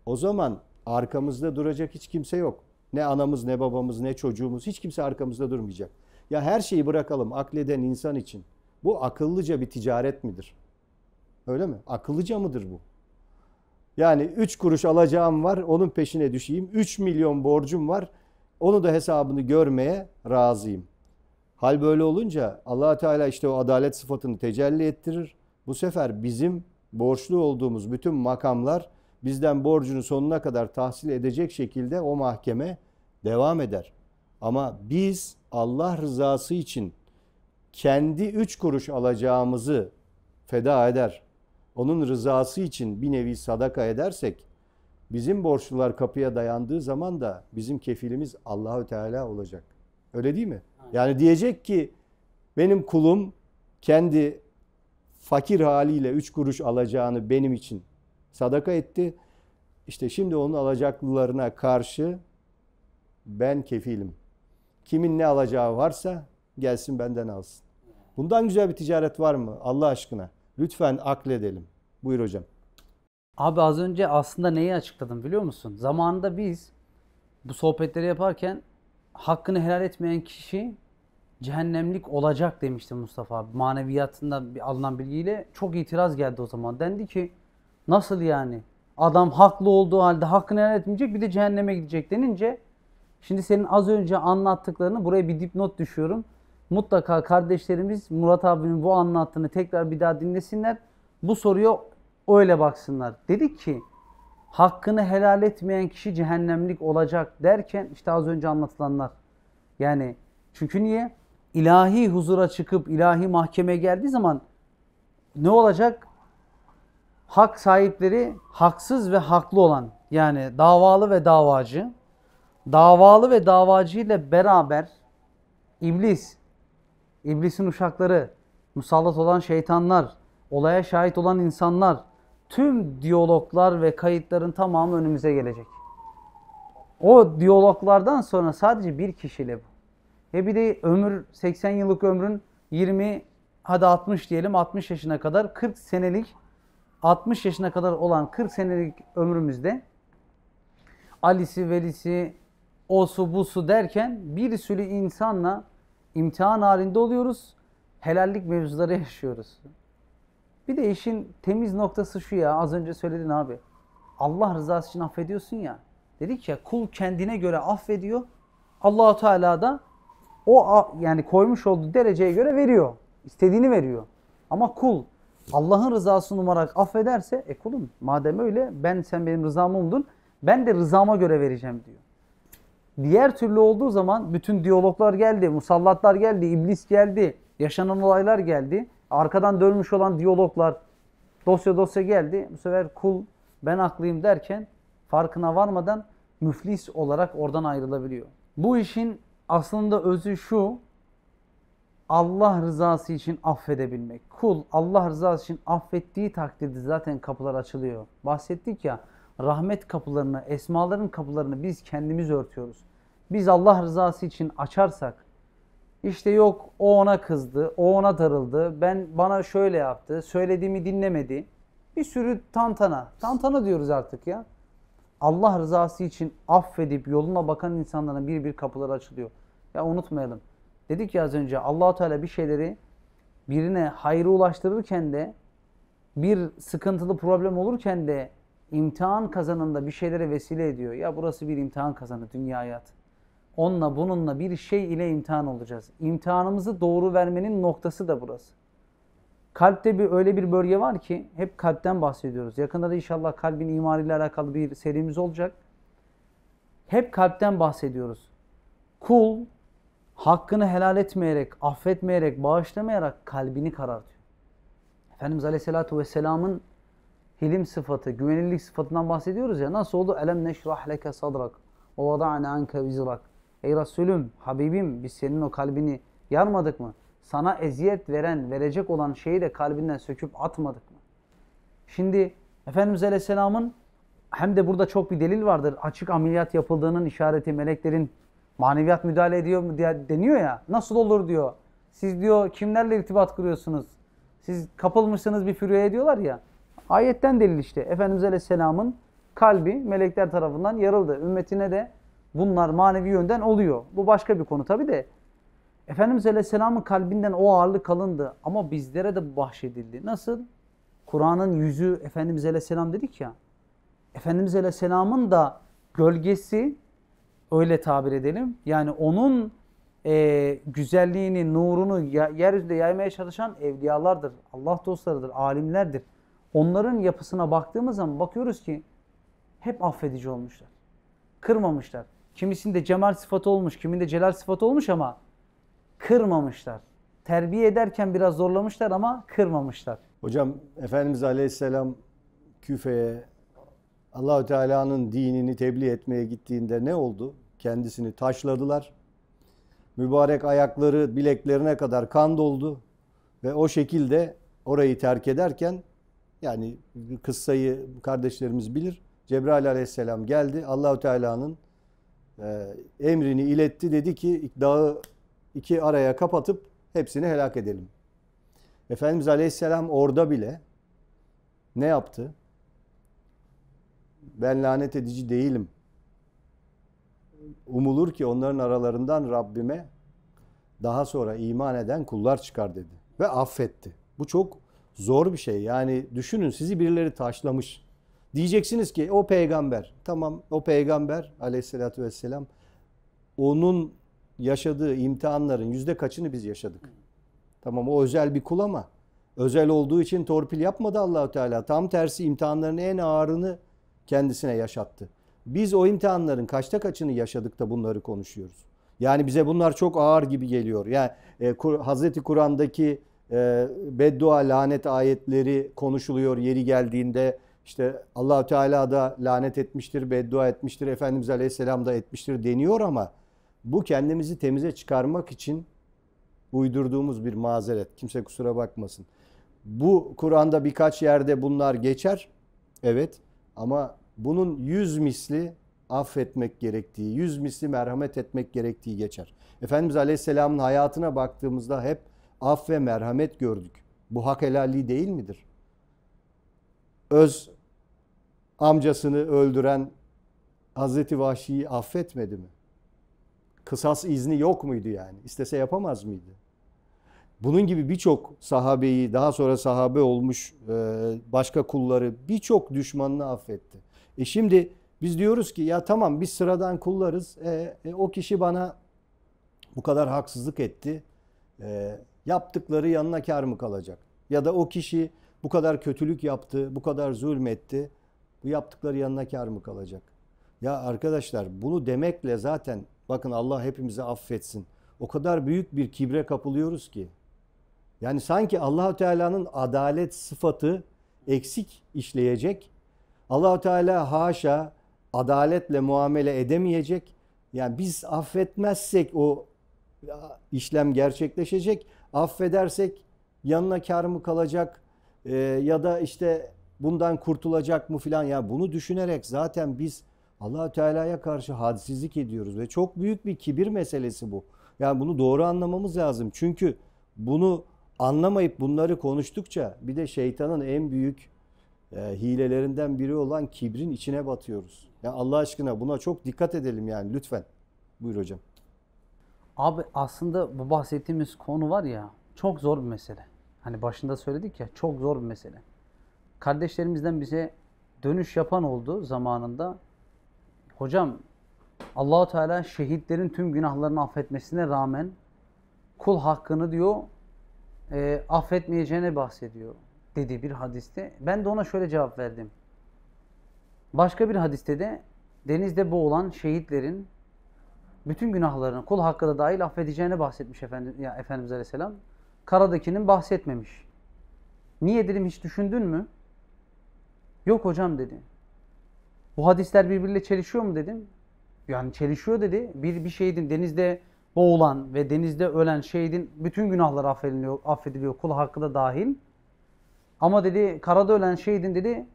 O zaman arkamızda duracak hiç kimse yok. Ne anamız, ne babamız, ne çocuğumuz, hiç kimse arkamızda durmayacak. Ya her şeyi bırakalım akleden insan için. Bu akıllıca bir ticaret midir? Öyle mi? Akıllıca mıdır bu? Yani 3 kuruş alacağım var, onun peşine düşeyim. 3 milyon borcum var. Onu da hesabını görmeye razıyım. Hal böyle olunca Allah Teala işte o adalet sıfatını tecelli ettirir. Bu sefer bizim borçlu olduğumuz bütün makamlar bizden borcunu sonuna kadar tahsil edecek şekilde o mahkeme devam eder. Ama biz Allah rızası için kendi üç kuruş alacağımızı feda eder. Onun rızası için bir nevi sadaka edersek bizim borçlular kapıya dayandığı zaman da bizim kefilimiz Allahü Teala olacak. Öyle değil mi? Yani diyecek ki benim kulum kendi fakir haliyle üç kuruş alacağını benim için sadaka etti. İşte şimdi onun alacaklılarına karşı ben kefilim. Kimin ne alacağı varsa gelsin benden alsın. Bundan güzel bir ticaret var mı Allah aşkına? Lütfen akledelim. Buyur hocam. Abi az önce aslında neyi açıkladım biliyor musun? Zamanında biz bu sohbetleri yaparken hakkını helal etmeyen kişi cehennemlik olacak demişti Mustafa maneviyatından alınan bilgiyle çok itiraz geldi o zaman. Dendi ki Nasıl yani? Adam haklı olduğu halde hakkını helal etmeyecek bir de cehenneme gidecek denince şimdi senin az önce anlattıklarını buraya bir dipnot düşüyorum. Mutlaka kardeşlerimiz Murat abinin bu anlattığını tekrar bir daha dinlesinler. Bu soruya öyle baksınlar. Dedi ki hakkını helal etmeyen kişi cehennemlik olacak derken işte az önce anlatılanlar. Yani çünkü niye? İlahi huzura çıkıp ilahi mahkeme geldiği zaman ne olacak? hak sahipleri haksız ve haklı olan yani davalı ve davacı, davalı ve davacı ile beraber iblis, iblisin uşakları, musallat olan şeytanlar, olaya şahit olan insanlar, tüm diyaloglar ve kayıtların tamamı önümüze gelecek. O diyaloglardan sonra sadece bir kişiyle bu. E bir de ömür 80 yıllık ömrün 20 hadi 60 diyelim 60 yaşına kadar 40 senelik 60 yaşına kadar olan 40 senelik ömrümüzde Ali'si, Veli'si, O'su, Bu'su derken bir sürü insanla imtihan halinde oluyoruz. Helallik mevzuları yaşıyoruz. Bir de işin temiz noktası şu ya az önce söyledin abi. Allah rızası için affediyorsun ya. Dedik ya kul kendine göre affediyor. Allahu Teala da o yani koymuş olduğu dereceye göre veriyor. İstediğini veriyor. Ama kul Allah'ın rızasını umarak affederse e kulum madem öyle ben sen benim rızamı umdun ben de rızama göre vereceğim diyor. Diğer türlü olduğu zaman bütün diyaloglar geldi, musallatlar geldi, iblis geldi, yaşanan olaylar geldi. Arkadan dönmüş olan diyaloglar dosya dosya geldi. Bu sefer kul ben haklıyım derken farkına varmadan müflis olarak oradan ayrılabiliyor. Bu işin aslında özü şu, Allah rızası için affedebilmek. Kul Allah rızası için affettiği takdirde zaten kapılar açılıyor. Bahsettik ya rahmet kapılarını, esmaların kapılarını biz kendimiz örtüyoruz. Biz Allah rızası için açarsak işte yok o ona kızdı, o ona darıldı, ben bana şöyle yaptı, söylediğimi dinlemedi. Bir sürü tantana, tantana diyoruz artık ya. Allah rızası için affedip yoluna bakan insanlara bir bir kapılar açılıyor. Ya unutmayalım. Dedik ya az önce Allahu Teala bir şeyleri birine hayrı ulaştırırken de bir sıkıntılı problem olurken de imtihan kazanında bir şeylere vesile ediyor. Ya burası bir imtihan kazanı dünya hayat. Onunla bununla bir şey ile imtihan olacağız. İmtihanımızı doğru vermenin noktası da burası. Kalpte bir öyle bir bölge var ki hep kalpten bahsediyoruz. Yakında da inşallah kalbin imanıyla alakalı bir serimiz olacak. Hep kalpten bahsediyoruz. Kul hakkını helal etmeyerek, affetmeyerek, bağışlamayarak kalbini karartıyor. Efendimiz Aleyhisselatü Vesselam'ın hilim sıfatı, güvenilirlik sıfatından bahsediyoruz ya. Nasıl oldu? Elem neşrah leke sadrak o vada'ne anke vizrak. Ey Resulüm, Habibim biz senin o kalbini yarmadık mı? Sana eziyet veren, verecek olan şeyi de kalbinden söküp atmadık mı? Şimdi Efendimiz Aleyhisselam'ın hem de burada çok bir delil vardır. Açık ameliyat yapıldığının işareti meleklerin maneviyat müdahale ediyor mu diye deniyor ya. Nasıl olur diyor. Siz diyor kimlerle irtibat kuruyorsunuz? Siz kapılmışsınız bir füryaya diyorlar ya. Ayetten delil işte. Efendimiz Aleyhisselam'ın kalbi melekler tarafından yarıldı. Ümmetine de bunlar manevi yönden oluyor. Bu başka bir konu tabi de. Efendimiz Aleyhisselam'ın kalbinden o ağırlık kalındı ama bizlere de bahşedildi. Nasıl? Kur'an'ın yüzü Efendimiz Aleyhisselam dedik ya. Efendimiz Aleyhisselam'ın da gölgesi Öyle tabir edelim. Yani onun e, güzelliğini, nurunu ya, yeryüzünde yaymaya çalışan evliyalardır. Allah dostlarıdır, alimlerdir. Onların yapısına baktığımız zaman bakıyoruz ki hep affedici olmuşlar. Kırmamışlar. Kimisinde cemal sıfatı olmuş, kiminde celal sıfatı olmuş ama kırmamışlar. Terbiye ederken biraz zorlamışlar ama kırmamışlar. Hocam Efendimiz Aleyhisselam Küfe'ye Allahü Teala'nın dinini tebliğ etmeye gittiğinde ne oldu? Kendisini taşladılar. Mübarek ayakları bileklerine kadar kan doldu ve o şekilde orayı terk ederken yani kıssayı kardeşlerimiz bilir. Cebrail aleyhisselam geldi. Allahü Teala'nın e, emrini iletti. Dedi ki dağı iki araya kapatıp hepsini helak edelim. Efendimiz aleyhisselam orada bile ne yaptı? ben lanet edici değilim. Umulur ki onların aralarından Rabbime daha sonra iman eden kullar çıkar dedi. Ve affetti. Bu çok zor bir şey. Yani düşünün sizi birileri taşlamış. Diyeceksiniz ki o peygamber. Tamam o peygamber aleyhissalatü vesselam onun yaşadığı imtihanların yüzde kaçını biz yaşadık? Tamam o özel bir kul ama özel olduğu için torpil yapmadı Allahu Teala. Tam tersi imtihanların en ağırını kendisine yaşattı. Biz o imtihanların kaçta kaçını yaşadık da bunları konuşuyoruz. Yani bize bunlar çok ağır gibi geliyor. Yani e, Kur, Hazreti Kur'an'daki e, beddua lanet ayetleri konuşuluyor yeri geldiğinde. İşte Allahü Teala da lanet etmiştir, beddua etmiştir, Efendimiz Aleyhisselam da etmiştir deniyor ama bu kendimizi temize çıkarmak için uydurduğumuz bir mazeret. Kimse kusura bakmasın. Bu Kur'an'da birkaç yerde bunlar geçer. Evet ama bunun yüz misli affetmek gerektiği, yüz misli merhamet etmek gerektiği geçer. Efendimiz Aleyhisselam'ın hayatına baktığımızda hep af ve merhamet gördük. Bu hak helalliği değil midir? Öz amcasını öldüren Hazreti Vahşi'yi affetmedi mi? Kısas izni yok muydu yani? İstese yapamaz mıydı? Bunun gibi birçok sahabeyi, daha sonra sahabe olmuş e, başka kulları, birçok düşmanını affetti. E şimdi biz diyoruz ki ya tamam biz sıradan kullarız. E, e, o kişi bana bu kadar haksızlık etti. E, yaptıkları yanına kar mı kalacak? Ya da o kişi bu kadar kötülük yaptı, bu kadar zulmetti. Bu yaptıkları yanına kar mı kalacak? Ya arkadaşlar bunu demekle zaten bakın Allah hepimizi affetsin. O kadar büyük bir kibre kapılıyoruz ki. Yani sanki Allahu Teala'nın adalet sıfatı eksik işleyecek Allahu Teala haşa adaletle muamele edemeyecek. Yani biz affetmezsek o işlem gerçekleşecek. Affedersek yanına kar mı kalacak e, ya da işte bundan kurtulacak mı filan ya yani bunu düşünerek zaten biz allah Teala'ya karşı hadsizlik ediyoruz ve çok büyük bir kibir meselesi bu. Yani bunu doğru anlamamız lazım. Çünkü bunu anlamayıp bunları konuştukça bir de şeytanın en büyük e, hilelerinden biri olan kibrin içine batıyoruz. Ya Allah aşkına buna çok dikkat edelim yani lütfen. Buyur hocam. Abi aslında bu bahsettiğimiz konu var ya çok zor bir mesele. Hani başında söyledik ya çok zor bir mesele. Kardeşlerimizden bize dönüş yapan oldu zamanında. Hocam Allahu Teala şehitlerin tüm günahlarını affetmesine rağmen kul hakkını diyor e, affetmeyeceğine bahsediyor dedi bir hadiste ben de ona şöyle cevap verdim. Başka bir hadiste de denizde boğulan şehitlerin bütün günahlarını kul hakkı da dahil affedeceğini bahsetmiş Efendim, ya Efendimiz Aleyhisselam. Karadakinin bahsetmemiş. Niye dedim hiç düşündün mü? Yok hocam dedi. Bu hadisler birbiriyle çelişiyor mu dedim. Yani çelişiyor dedi. Bir, bir şehidin denizde boğulan ve denizde ölen şehidin bütün günahları affediliyor, affediliyor kul hakkı da dahil. Ama dedi karada ölen şehidin dedi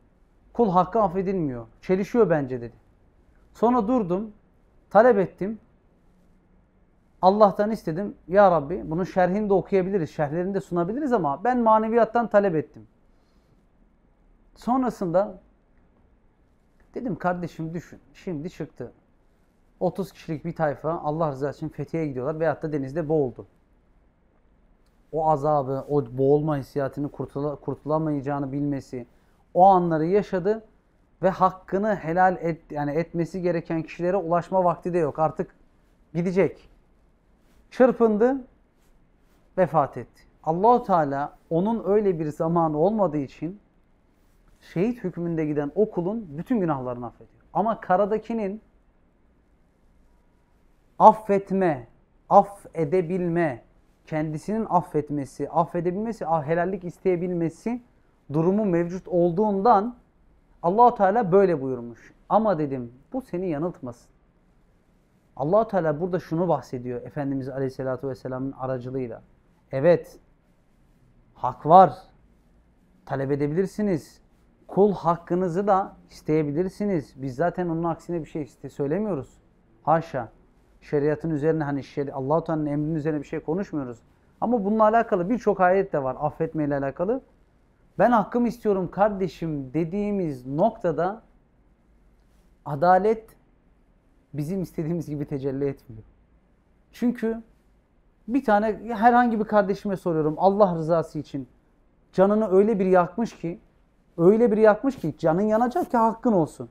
kul hakkı affedilmiyor. Çelişiyor bence dedi. Sonra durdum, talep ettim. Allah'tan istedim. Ya Rabbi bunun şerhini de okuyabiliriz, şerhlerini de sunabiliriz ama ben maneviyattan talep ettim. Sonrasında dedim kardeşim düşün. Şimdi çıktı. 30 kişilik bir tayfa Allah rızası için Fethiye'ye gidiyorlar veyahut da denizde boğuldu o azabı, o boğulma hissiyatını kurtula, kurtulamayacağını bilmesi, o anları yaşadı ve hakkını helal et yani etmesi gereken kişilere ulaşma vakti de yok. Artık gidecek. Çırpındı, vefat etti. Allahu Teala onun öyle bir zamanı olmadığı için şehit hükmünde giden o kulun bütün günahlarını affediyor. Ama karadakinin affetme, af edebilme, kendisinin affetmesi, affedebilmesi, ah, helallik isteyebilmesi durumu mevcut olduğundan Allahu Teala böyle buyurmuş. Ama dedim bu seni yanıltmasın. Allahu Teala burada şunu bahsediyor Efendimiz Aleyhisselatü Vesselam'ın aracılığıyla. Evet, hak var. Talep edebilirsiniz. Kul hakkınızı da isteyebilirsiniz. Biz zaten onun aksine bir şey söylemiyoruz. Haşa şeriatın üzerine hani şeri, Allah-u Teala'nın emrinin üzerine bir şey konuşmuyoruz. Ama bununla alakalı birçok ayet de var affetmeyle alakalı. Ben hakkımı istiyorum kardeşim dediğimiz noktada adalet bizim istediğimiz gibi tecelli etmiyor. Çünkü bir tane herhangi bir kardeşime soruyorum Allah rızası için canını öyle bir yakmış ki öyle bir yakmış ki canın yanacak ki hakkın olsun.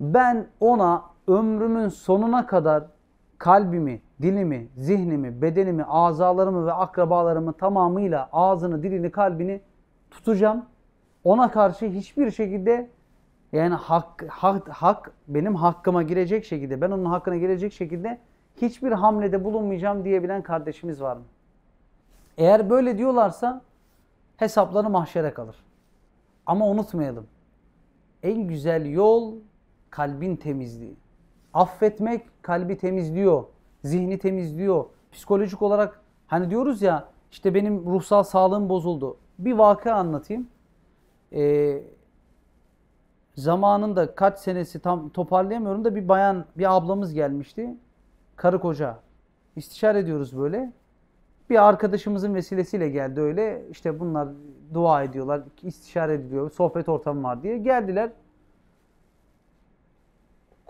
Ben ona ömrümün sonuna kadar kalbimi, dilimi, zihnimi, bedenimi, azalarımı ve akrabalarımı tamamıyla ağzını, dilini, kalbini tutacağım. Ona karşı hiçbir şekilde yani hak, hak, hak benim hakkıma girecek şekilde, ben onun hakkına girecek şekilde hiçbir hamlede bulunmayacağım diyebilen kardeşimiz var mı? Eğer böyle diyorlarsa hesapları mahşere kalır. Ama unutmayalım. En güzel yol kalbin temizliği affetmek kalbi temizliyor, zihni temizliyor. Psikolojik olarak hani diyoruz ya işte benim ruhsal sağlığım bozuldu. Bir vaka anlatayım. Ee, zamanında kaç senesi tam toparlayamıyorum da bir bayan, bir ablamız gelmişti. Karı koca. İstişare ediyoruz böyle. Bir arkadaşımızın vesilesiyle geldi öyle. İşte bunlar dua ediyorlar, istişare ediyor sohbet ortamı var diye. Geldiler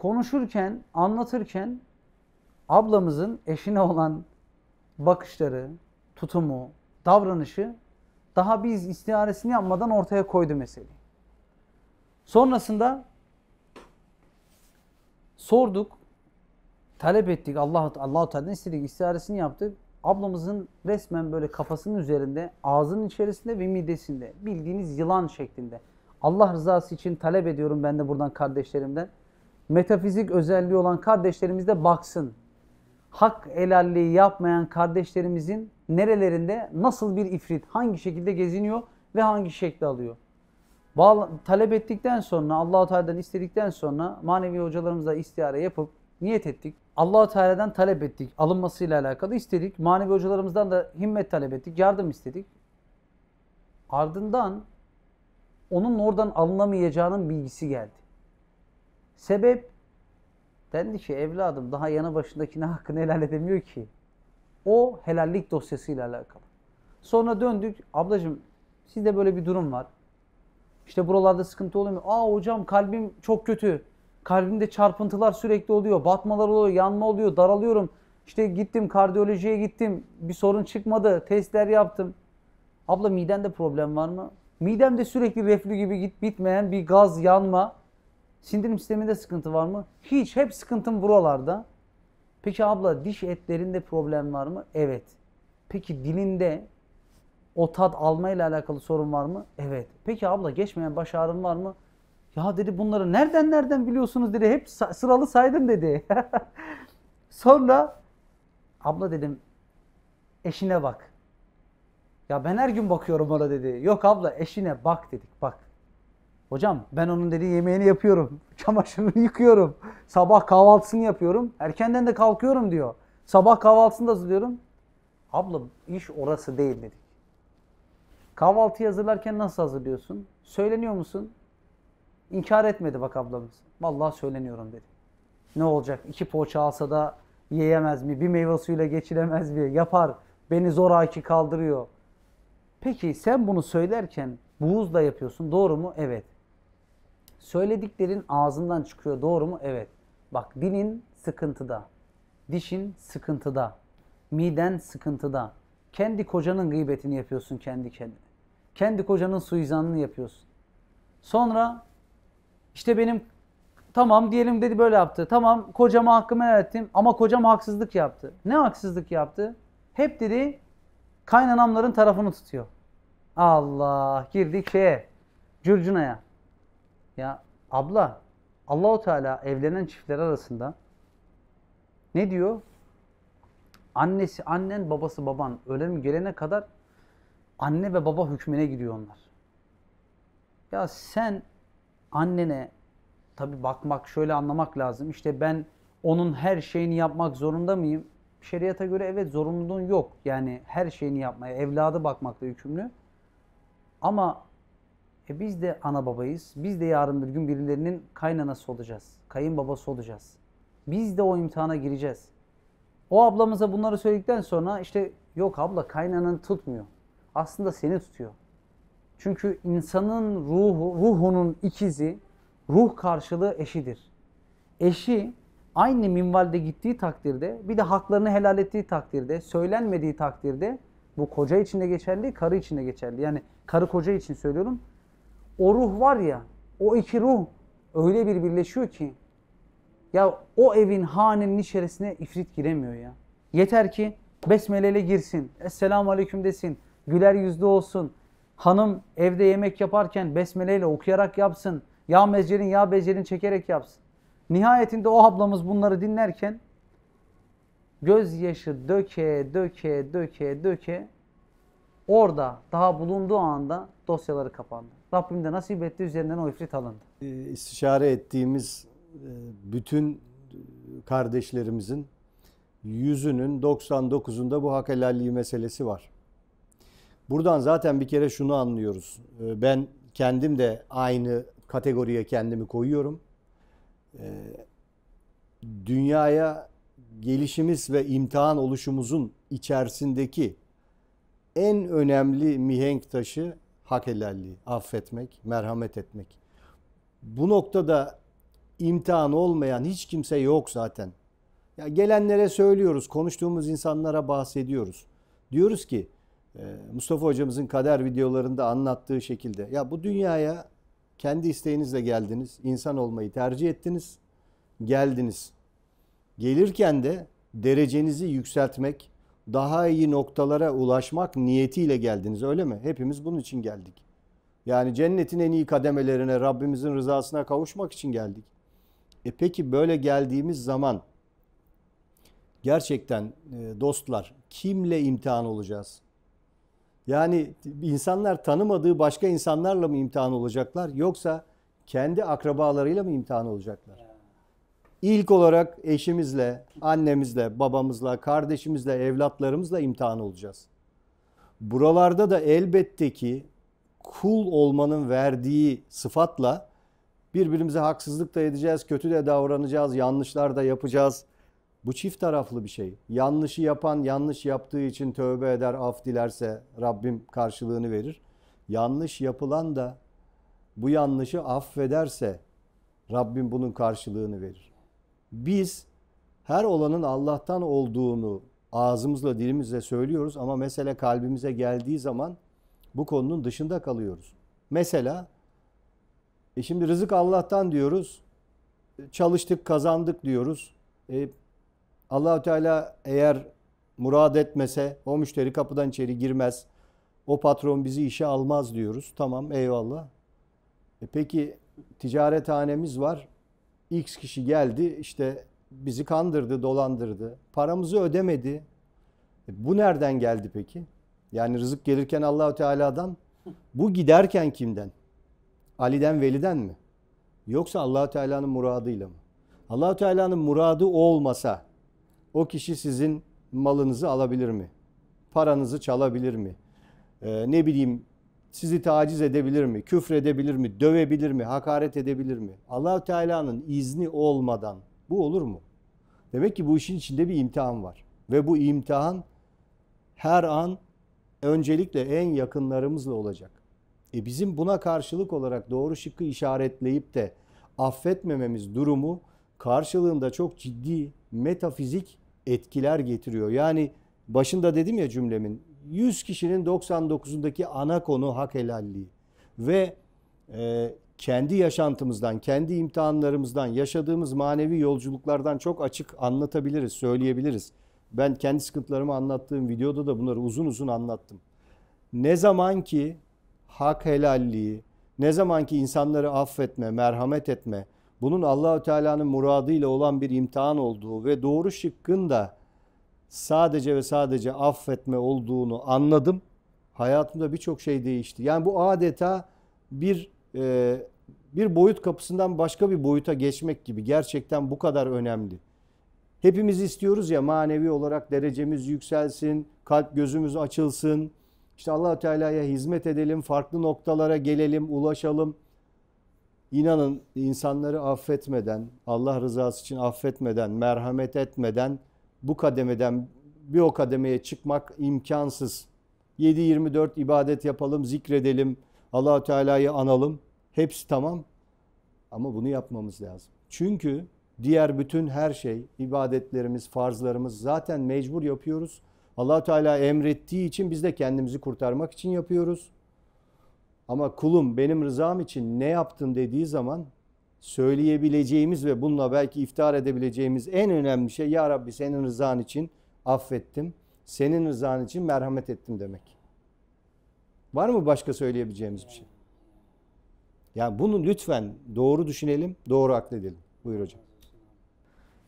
konuşurken, anlatırken ablamızın eşine olan bakışları, tutumu, davranışı daha biz istiharesini yapmadan ortaya koydu meseleyi. Sonrasında sorduk, talep ettik. Allah Allahu Teala'dan istedik, istiharesini yaptık. Ablamızın resmen böyle kafasının üzerinde, ağzının içerisinde ve midesinde bildiğiniz yılan şeklinde. Allah rızası için talep ediyorum ben de buradan kardeşlerimden metafizik özelliği olan kardeşlerimiz de baksın. Hak helalliği yapmayan kardeşlerimizin nerelerinde nasıl bir ifrit, hangi şekilde geziniyor ve hangi şekli alıyor. Bağla, talep ettikten sonra, Allahu Teala'dan istedikten sonra manevi hocalarımızla istihare yapıp niyet ettik. Allahu Teala'dan talep ettik. Alınmasıyla alakalı istedik. Manevi hocalarımızdan da himmet talep ettik. Yardım istedik. Ardından onun oradan alınamayacağının bilgisi geldi. Sebep dendi ki evladım daha yanı başındakine hakkını helal edemiyor ki. O helallik dosyasıyla alakalı. Sonra döndük. Ablacığım sizde böyle bir durum var. İşte buralarda sıkıntı oluyor mu? Aa hocam kalbim çok kötü. Kalbimde çarpıntılar sürekli oluyor. Batmalar oluyor, yanma oluyor, daralıyorum. İşte gittim kardiyolojiye gittim. Bir sorun çıkmadı. Testler yaptım. Abla midende problem var mı? Midemde sürekli reflü gibi git bitmeyen bir gaz yanma. Sindirim sisteminde sıkıntı var mı? Hiç. Hep sıkıntım buralarda. Peki abla diş etlerinde problem var mı? Evet. Peki dilinde o tat almayla alakalı sorun var mı? Evet. Peki abla geçmeyen baş ağrım var mı? Ya dedi bunları nereden nereden biliyorsunuz dedi. Hep sıralı saydım dedi. Sonra abla dedim eşine bak. Ya ben her gün bakıyorum ona dedi. Yok abla eşine bak dedik bak. Hocam ben onun dediği yemeğini yapıyorum. Çamaşırını yıkıyorum. Sabah kahvaltısını yapıyorum. Erkenden de kalkıyorum diyor. Sabah kahvaltısını da hazırlıyorum. Abla iş orası değil dedik. Kahvaltıyı hazırlarken nasıl hazırlıyorsun? Söyleniyor musun? İnkar etmedi bak ablamız. Vallahi söyleniyorum dedi. Ne olacak? İki poğaça alsa da yiyemez mi? Bir meyve suyuyla geçilemez mi? Yapar. Beni zoraki kaldırıyor. Peki sen bunu söylerken buğuz da yapıyorsun. Doğru mu? Evet. Söylediklerin ağzından çıkıyor doğru mu? Evet. Bak dilin sıkıntıda. Dişin sıkıntıda. Miden sıkıntıda. Kendi kocanın gıybetini yapıyorsun kendi kendine. Kendi kocanın suizanını yapıyorsun. Sonra işte benim tamam diyelim dedi böyle yaptı. Tamam kocama hakkımı helal ettim ama kocam haksızlık yaptı. Ne haksızlık yaptı? Hep dedi kaynanamların tarafını tutuyor. Allah girdik şeye. Curcuna'ya. Ya abla Allahu Teala evlenen çiftler arasında ne diyor? Annesi annen, babası baban ölüm gelene kadar anne ve baba hükmüne giriyor onlar. Ya sen annene tabi bakmak şöyle anlamak lazım. İşte ben onun her şeyini yapmak zorunda mıyım? Şeriata göre evet zorunluluğun yok. Yani her şeyini yapmaya, evladı bakmakla yükümlü. Ama e biz de ana babayız. Biz de yarın bir gün birilerinin kaynanası olacağız. Kayınbabası olacağız. Biz de o imtihana gireceğiz. O ablamıza bunları söyledikten sonra işte yok abla kaynanan tutmuyor. Aslında seni tutuyor. Çünkü insanın ruhu, ruhunun ikizi ruh karşılığı eşidir. Eşi aynı minvalde gittiği takdirde bir de haklarını helal ettiği takdirde, söylenmediği takdirde bu koca için de geçerli, karı için de geçerli. Yani karı koca için söylüyorum. O ruh var ya, o iki ruh öyle bir birleşiyor ki ya o evin hanenin içerisine ifrit giremiyor ya. Yeter ki besmeleyle girsin, esselamu aleyküm desin, güler yüzlü olsun. Hanım evde yemek yaparken besmeleyle okuyarak yapsın. Ya mezcerin ya becerin çekerek yapsın. Nihayetinde o ablamız bunları dinlerken gözyaşı döke döke döke döke orada daha bulunduğu anda dosyaları kapandı. Rabbim de nasip etti üzerinden o ifrit alındı. Ee, istişare ettiğimiz e, bütün e, kardeşlerimizin yüzünün 99'unda bu hak helalliği meselesi var. Buradan zaten bir kere şunu anlıyoruz. Ee, ben kendim de aynı kategoriye kendimi koyuyorum. Ee, dünyaya gelişimiz ve imtihan oluşumuzun içerisindeki en önemli mihenk taşı hak helalliği, affetmek, merhamet etmek. Bu noktada imtihan olmayan hiç kimse yok zaten. Ya gelenlere söylüyoruz, konuştuğumuz insanlara bahsediyoruz. Diyoruz ki e, Mustafa hocamızın kader videolarında anlattığı şekilde ya bu dünyaya kendi isteğinizle geldiniz, insan olmayı tercih ettiniz, geldiniz. Gelirken de derecenizi yükseltmek, daha iyi noktalara ulaşmak niyetiyle geldiniz öyle mi? Hepimiz bunun için geldik. Yani cennetin en iyi kademelerine, Rabbimizin rızasına kavuşmak için geldik. E peki böyle geldiğimiz zaman gerçekten e, dostlar kimle imtihan olacağız? Yani insanlar tanımadığı başka insanlarla mı imtihan olacaklar yoksa kendi akrabalarıyla mı imtihan olacaklar? İlk olarak eşimizle, annemizle, babamızla, kardeşimizle, evlatlarımızla imtihan olacağız. Buralarda da elbette ki kul olmanın verdiği sıfatla birbirimize haksızlık da edeceğiz, kötü de davranacağız, yanlışlar da yapacağız. Bu çift taraflı bir şey. Yanlışı yapan yanlış yaptığı için tövbe eder, af dilerse Rabbim karşılığını verir. Yanlış yapılan da bu yanlışı affederse Rabbim bunun karşılığını verir. Biz her olanın Allah'tan olduğunu ağzımızla dilimizle söylüyoruz ama mesele kalbimize geldiği zaman bu konunun dışında kalıyoruz. Mesela e şimdi rızık Allah'tan diyoruz. Çalıştık, kazandık diyoruz. E, Allahü Teala eğer murad etmese o müşteri kapıdan içeri girmez. O patron bizi işe almaz diyoruz. Tamam eyvallah. E peki ticarethanemiz var. X kişi geldi işte bizi kandırdı, dolandırdı. Paramızı ödemedi. E, bu nereden geldi peki? Yani rızık gelirken Allahu Teala'dan, bu giderken kimden? Ali'den, Veli'den mi? Yoksa Allahu Teala'nın muradıyla mı? Allahu Teala'nın muradı olmasa o kişi sizin malınızı alabilir mi? Paranızı çalabilir mi? Ee, ne bileyim sizi taciz edebilir mi? Küfür edebilir mi? Dövebilir mi? Hakaret edebilir mi? Allah Teala'nın izni olmadan bu olur mu? Demek ki bu işin içinde bir imtihan var. Ve bu imtihan her an öncelikle en yakınlarımızla olacak. E bizim buna karşılık olarak doğru şıkkı işaretleyip de affetmememiz durumu karşılığında çok ciddi metafizik etkiler getiriyor. Yani başında dedim ya cümlemin 100 kişinin 99'undaki ana konu hak helalliği ve e, kendi yaşantımızdan, kendi imtihanlarımızdan, yaşadığımız manevi yolculuklardan çok açık anlatabiliriz, söyleyebiliriz. Ben kendi sıkıntılarımı anlattığım videoda da bunları uzun uzun anlattım. Ne zaman ki hak helalliği, ne zaman ki insanları affetme, merhamet etme, bunun Allahü Teala'nın muradıyla olan bir imtihan olduğu ve doğru şıkkın da sadece ve sadece affetme olduğunu anladım. Hayatımda birçok şey değişti. Yani bu adeta bir e, bir boyut kapısından başka bir boyuta geçmek gibi gerçekten bu kadar önemli. Hepimiz istiyoruz ya manevi olarak derecemiz yükselsin, kalp gözümüz açılsın. İşte Allah Teala'ya hizmet edelim, farklı noktalara gelelim, ulaşalım. İnanın insanları affetmeden, Allah rızası için affetmeden, merhamet etmeden bu kademeden bir o kademeye çıkmak imkansız. 7-24 ibadet yapalım, zikredelim, allah Teala'yı analım. Hepsi tamam ama bunu yapmamız lazım. Çünkü diğer bütün her şey, ibadetlerimiz, farzlarımız zaten mecbur yapıyoruz. allah Teala emrettiği için biz de kendimizi kurtarmak için yapıyoruz. Ama kulum benim rızam için ne yaptın dediği zaman söyleyebileceğimiz ve bununla belki iftihar edebileceğimiz en önemli şey ya Rabbi senin rızan için affettim. Senin rızan için merhamet ettim demek. Var mı başka söyleyebileceğimiz bir şey? Yani bunu lütfen doğru düşünelim, doğru akledelim. Buyur hocam.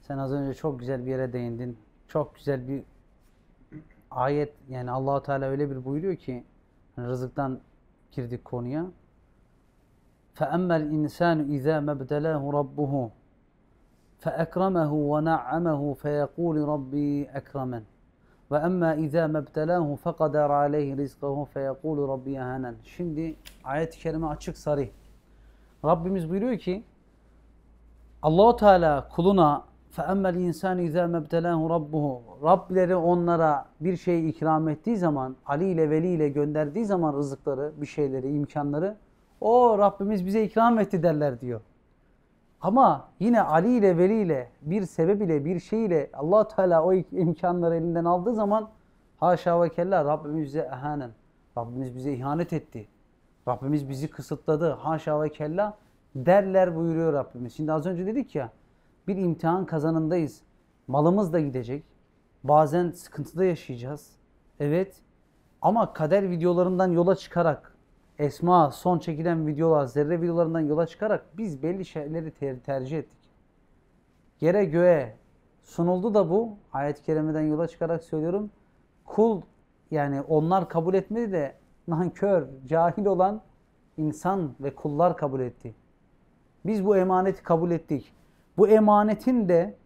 Sen az önce çok güzel bir yere değindin. Çok güzel bir ayet yani Allahu Teala öyle bir buyuruyor ki rızıktan girdik konuya. فَأَمَّا الْاِنْسَانُ اِذَا مَبْتَلَاهُ رَبُّهُ فَاَكْرَمَهُ وَنَعَّمَهُ فَيَقُولِ رَبِّي اَكْرَمَنْ وَاَمَّا اِذَا مَبْتَلَاهُ فَقَدَرَ عَلَيْهِ رِزْقَهُ فَيَقُولُ رَبِّي اَهَنًا Şimdi ayet-i kerime açık sarih. Rabbimiz buyuruyor ki Allahu Teala kuluna فَاَمَّا الْاِنْسَانُ اِذَا مَبْتَلَاهُ رَبُّهُ Rableri onlara bir şey ikram ettiği zaman, Ali ile Veli ile gönderdiği zaman rızıkları, bir şeyleri, imkanları o Rabbimiz bize ikram etti derler diyor. Ama yine Ali ile Veli ile bir sebep ile bir şey ile allah Teala o imkanları elinden aldığı zaman haşa ve kella Rabbimiz bize ehanen, Rabbimiz bize ihanet etti. Rabbimiz bizi kısıtladı haşa ve kella derler buyuruyor Rabbimiz. Şimdi az önce dedik ya bir imtihan kazanındayız. Malımız da gidecek. Bazen sıkıntıda yaşayacağız. Evet ama kader videolarından yola çıkarak Esma son çekilen videolar, zerre videolarından yola çıkarak biz belli şeyleri ter- tercih ettik. Yere göğe sunuldu da bu. Ayet-i Kerime'den yola çıkarak söylüyorum. Kul yani onlar kabul etmedi de nankör, cahil olan insan ve kullar kabul etti. Biz bu emaneti kabul ettik. Bu emanetin de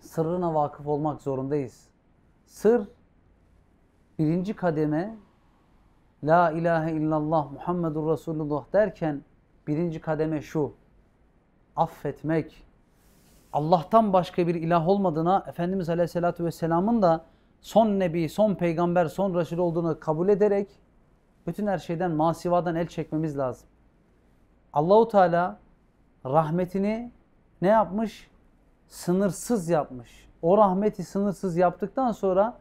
sırrına vakıf olmak zorundayız. Sır birinci kademe La ilahe illallah Muhammedur Resulullah derken birinci kademe şu. Affetmek. Allah'tan başka bir ilah olmadığına Efendimiz Aleyhisselatü Vesselam'ın da son nebi, son peygamber, son Resul olduğunu kabul ederek bütün her şeyden, masivadan el çekmemiz lazım. Allahu Teala rahmetini ne yapmış? Sınırsız yapmış. O rahmeti sınırsız yaptıktan sonra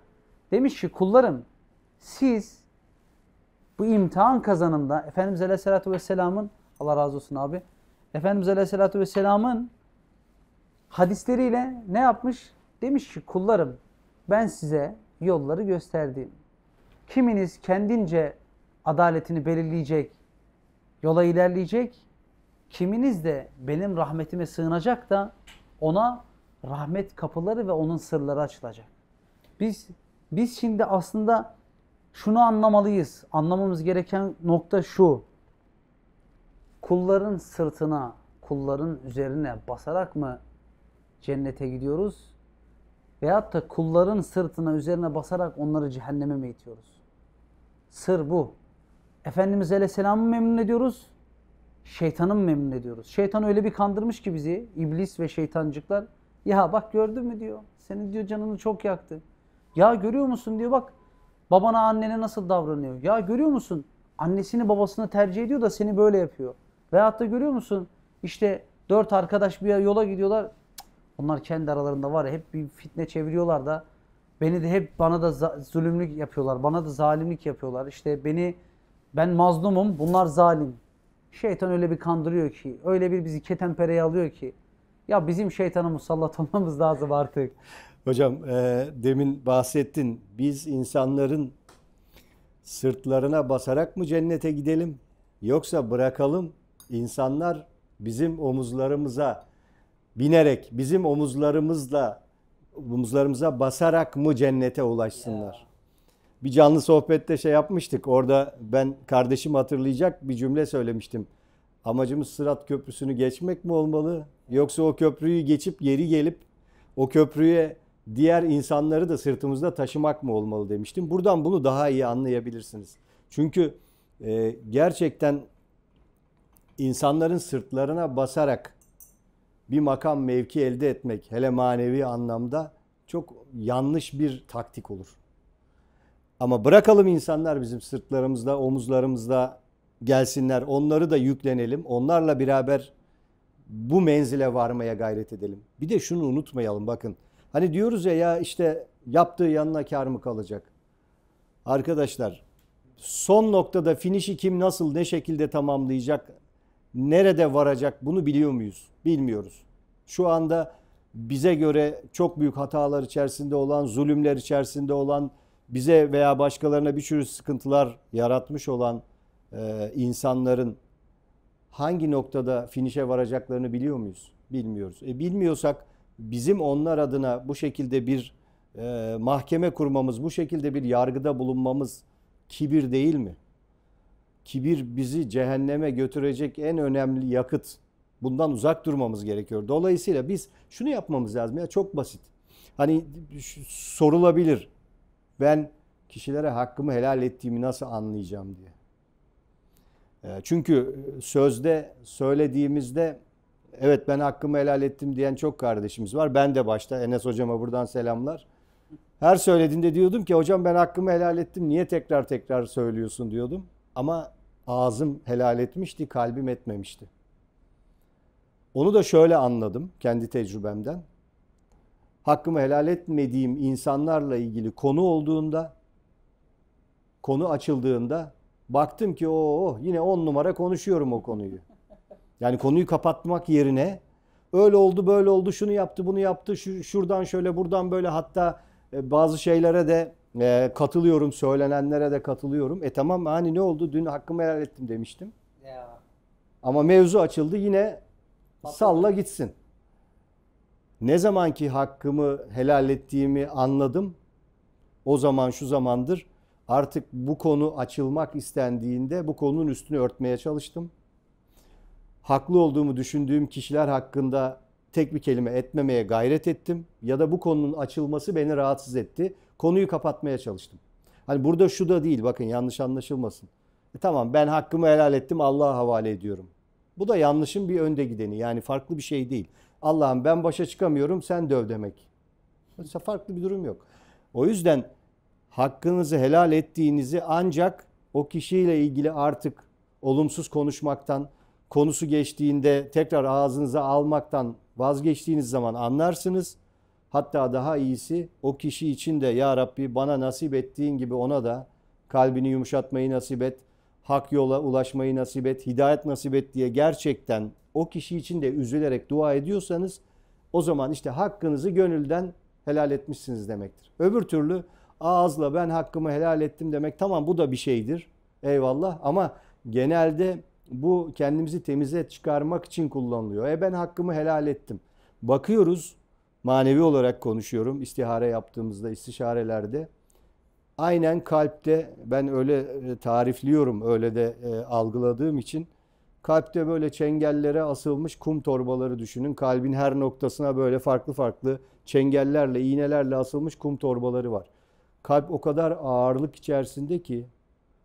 demiş ki kullarım siz bu imtihan kazanında Efendimiz Aleyhisselatü Vesselam'ın Allah razı olsun abi. Efendimiz Aleyhisselatü Vesselam'ın hadisleriyle ne yapmış? Demiş ki kullarım ben size yolları gösterdim. Kiminiz kendince adaletini belirleyecek, yola ilerleyecek. Kiminiz de benim rahmetime sığınacak da ona rahmet kapıları ve onun sırları açılacak. Biz biz şimdi aslında şunu anlamalıyız. Anlamamız gereken nokta şu. Kulların sırtına, kulların üzerine basarak mı cennete gidiyoruz? Veyahut da kulların sırtına, üzerine basarak onları cehenneme mi itiyoruz? Sır bu. Efendimiz Aleyhisselam'ı memnun ediyoruz, şeytanı memnun ediyoruz? Şeytan öyle bir kandırmış ki bizi, iblis ve şeytancıklar. Ya bak gördün mü diyor, senin diyor canını çok yaktı. Ya görüyor musun diyor bak Babana annene nasıl davranıyor? Ya görüyor musun? Annesini babasını tercih ediyor da seni böyle yapıyor. Veyahut da görüyor musun? İşte dört arkadaş bir yola gidiyorlar. Onlar kendi aralarında var ya hep bir fitne çeviriyorlar da beni de hep bana da zulümlük yapıyorlar. Bana da zalimlik yapıyorlar. İşte beni ben mazlumum bunlar zalim. Şeytan öyle bir kandırıyor ki öyle bir bizi ketenpereye alıyor ki ya bizim şeytana musallat olmamız lazım artık. Hocam e, demin bahsettin. Biz insanların sırtlarına basarak mı cennete gidelim? Yoksa bırakalım insanlar bizim omuzlarımıza binerek, bizim omuzlarımızla omuzlarımıza basarak mı cennete ulaşsınlar? Ya. Bir canlı sohbette şey yapmıştık. Orada ben kardeşim hatırlayacak bir cümle söylemiştim. Amacımız Sırat Köprüsü'nü geçmek mi olmalı? Yoksa o köprüyü geçip geri gelip o köprüye diğer insanları da sırtımızda taşımak mı olmalı demiştim. Buradan bunu daha iyi anlayabilirsiniz. Çünkü e, gerçekten insanların sırtlarına basarak bir makam mevki elde etmek hele manevi anlamda çok yanlış bir taktik olur. Ama bırakalım insanlar bizim sırtlarımızda, omuzlarımızda gelsinler. Onları da yüklenelim. Onlarla beraber bu menzile varmaya gayret edelim. Bir de şunu unutmayalım bakın. Hani diyoruz ya ya işte yaptığı yanına kar mı kalacak? Arkadaşlar son noktada finişi kim nasıl ne şekilde tamamlayacak? Nerede varacak bunu biliyor muyuz? Bilmiyoruz. Şu anda bize göre çok büyük hatalar içerisinde olan, zulümler içerisinde olan, bize veya başkalarına bir sürü sıkıntılar yaratmış olan e, insanların hangi noktada finişe varacaklarını biliyor muyuz? Bilmiyoruz. E, bilmiyorsak bizim onlar adına bu şekilde bir e, mahkeme kurmamız, bu şekilde bir yargıda bulunmamız kibir değil mi? Kibir bizi cehenneme götürecek en önemli yakıt. Bundan uzak durmamız gerekiyor. Dolayısıyla biz şunu yapmamız lazım ya çok basit. Hani sorulabilir. Ben kişilere hakkımı helal ettiğimi nasıl anlayacağım diye. E, çünkü e, sözde söylediğimizde Evet ben hakkımı helal ettim diyen çok kardeşimiz var. Ben de başta Enes hocama buradan selamlar. Her söylediğinde diyordum ki hocam ben hakkımı helal ettim. Niye tekrar tekrar söylüyorsun diyordum. Ama ağzım helal etmişti, kalbim etmemişti. Onu da şöyle anladım kendi tecrübemden. Hakkımı helal etmediğim insanlarla ilgili konu olduğunda, konu açıldığında baktım ki o yine on numara konuşuyorum o konuyu. Yani konuyu kapatmak yerine öyle oldu böyle oldu şunu yaptı bunu yaptı şu, şuradan şöyle buradan böyle hatta e, bazı şeylere de e, katılıyorum söylenenlere de katılıyorum. E tamam hani ne oldu dün hakkımı helal ettim demiştim. Ya. Ama mevzu açıldı yine Patladı. salla gitsin. Ne zamanki hakkımı helal ettiğimi anladım. O zaman şu zamandır artık bu konu açılmak istendiğinde bu konunun üstünü örtmeye çalıştım haklı olduğumu düşündüğüm kişiler hakkında tek bir kelime etmemeye gayret ettim ya da bu konunun açılması beni rahatsız etti. Konuyu kapatmaya çalıştım. Hani burada şu da değil bakın yanlış anlaşılmasın. E tamam ben hakkımı helal ettim Allah'a havale ediyorum. Bu da yanlışın bir önde gideni yani farklı bir şey değil. Allah'ım ben başa çıkamıyorum sen döv demek. Mesela farklı bir durum yok. O yüzden hakkınızı helal ettiğinizi ancak o kişiyle ilgili artık olumsuz konuşmaktan, konusu geçtiğinde tekrar ağzınıza almaktan vazgeçtiğiniz zaman anlarsınız. Hatta daha iyisi o kişi için de ya Rabbi bana nasip ettiğin gibi ona da kalbini yumuşatmayı nasip et, hak yola ulaşmayı nasip et, hidayet nasip et diye gerçekten o kişi için de üzülerek dua ediyorsanız o zaman işte hakkınızı gönülden helal etmişsiniz demektir. Öbür türlü ağızla ben hakkımı helal ettim demek tamam bu da bir şeydir. Eyvallah ama genelde bu kendimizi temize çıkarmak için kullanılıyor. E ben hakkımı helal ettim. Bakıyoruz manevi olarak konuşuyorum istihare yaptığımızda istişarelerde. Aynen kalpte ben öyle e, tarifliyorum öyle de e, algıladığım için kalpte böyle çengellere asılmış kum torbaları düşünün. Kalbin her noktasına böyle farklı farklı çengellerle, iğnelerle asılmış kum torbaları var. Kalp o kadar ağırlık içerisinde ki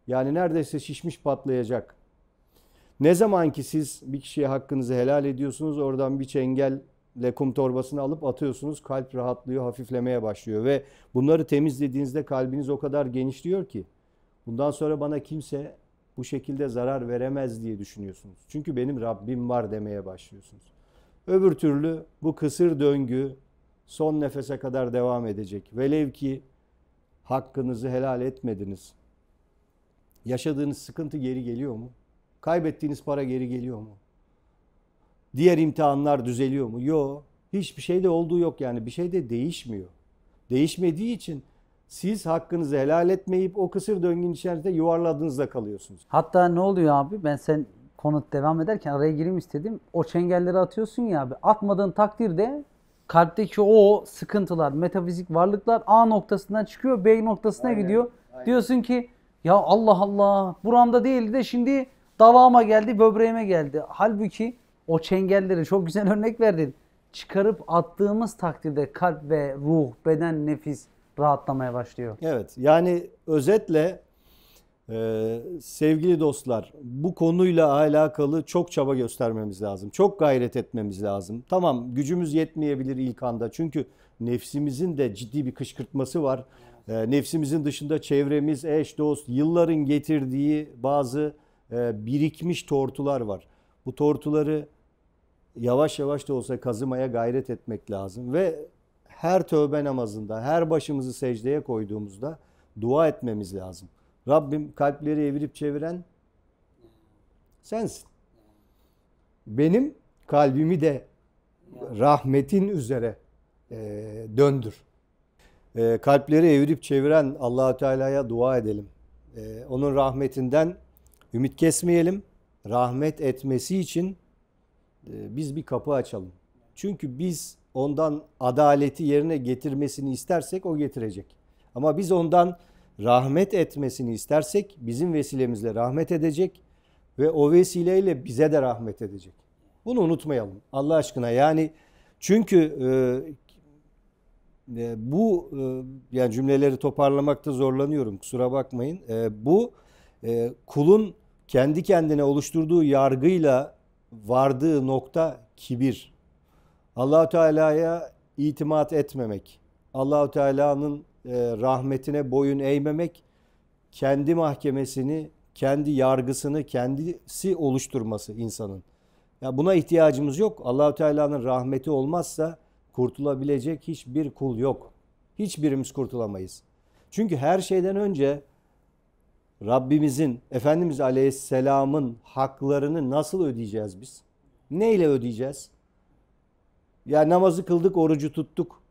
yani neredeyse şişmiş patlayacak. Ne zaman ki siz bir kişiye hakkınızı helal ediyorsunuz oradan bir çengelle kum torbasını alıp atıyorsunuz kalp rahatlıyor hafiflemeye başlıyor ve bunları temizlediğinizde kalbiniz o kadar genişliyor ki bundan sonra bana kimse bu şekilde zarar veremez diye düşünüyorsunuz. Çünkü benim Rabbim var demeye başlıyorsunuz. Öbür türlü bu kısır döngü son nefese kadar devam edecek. Velev ki hakkınızı helal etmediniz. Yaşadığınız sıkıntı geri geliyor mu? Kaybettiğiniz para geri geliyor mu? Diğer imtihanlar düzeliyor mu? Yok. Hiçbir şeyde olduğu yok yani. Bir şey de değişmiyor. Değişmediği için siz hakkınızı helal etmeyip o kısır döngünün içerisinde yuvarladığınızda kalıyorsunuz. Hatta ne oluyor abi? Ben sen konut devam ederken araya gireyim istedim. O çengelleri atıyorsun ya abi. Atmadığın takdirde kalpteki o sıkıntılar, metafizik varlıklar A noktasından çıkıyor, B noktasına aynen, gidiyor. Aynen. Diyorsun ki ya Allah Allah buramda değildi de şimdi Davama geldi, böbreğime geldi. Halbuki o çengelleri çok güzel örnek verdin. Çıkarıp attığımız takdirde kalp ve ruh, beden, nefis rahatlamaya başlıyor. Evet yani özetle ee, sevgili dostlar bu konuyla alakalı çok çaba göstermemiz lazım. Çok gayret etmemiz lazım. Tamam gücümüz yetmeyebilir ilk anda. Çünkü nefsimizin de ciddi bir kışkırtması var. Ee, nefsimizin dışında çevremiz, eş, dost, yılların getirdiği bazı ee, birikmiş tortular var. Bu tortuları yavaş yavaş da olsa kazımaya gayret etmek lazım ve her tövbe namazında, her başımızı secdeye koyduğumuzda dua etmemiz lazım. Rabbim kalpleri evirip çeviren sensin. Benim kalbimi de rahmetin üzere e, döndür. E, kalpleri evirip çeviren Allahü Teala'ya dua edelim. E, onun rahmetinden Ümit kesmeyelim. Rahmet etmesi için e, biz bir kapı açalım. Çünkü biz ondan adaleti yerine getirmesini istersek o getirecek. Ama biz ondan rahmet etmesini istersek bizim vesilemizle rahmet edecek ve o vesileyle bize de rahmet edecek. Bunu unutmayalım Allah aşkına. Yani çünkü e, e bu e, yani cümleleri toparlamakta zorlanıyorum kusura bakmayın. E, bu e, kulun kendi kendine oluşturduğu yargıyla vardığı nokta kibir. Allahu Teala'ya itimat etmemek, Allahu Teala'nın e, rahmetine boyun eğmemek, kendi mahkemesini, kendi yargısını kendisi oluşturması insanın. Ya buna ihtiyacımız yok. Allahu Teala'nın rahmeti olmazsa kurtulabilecek hiçbir kul yok. Hiçbirimiz kurtulamayız. Çünkü her şeyden önce Rabbimizin, Efendimiz Aleyhisselam'ın haklarını nasıl ödeyeceğiz biz? Neyle ödeyeceğiz? Ya namazı kıldık, orucu tuttuk.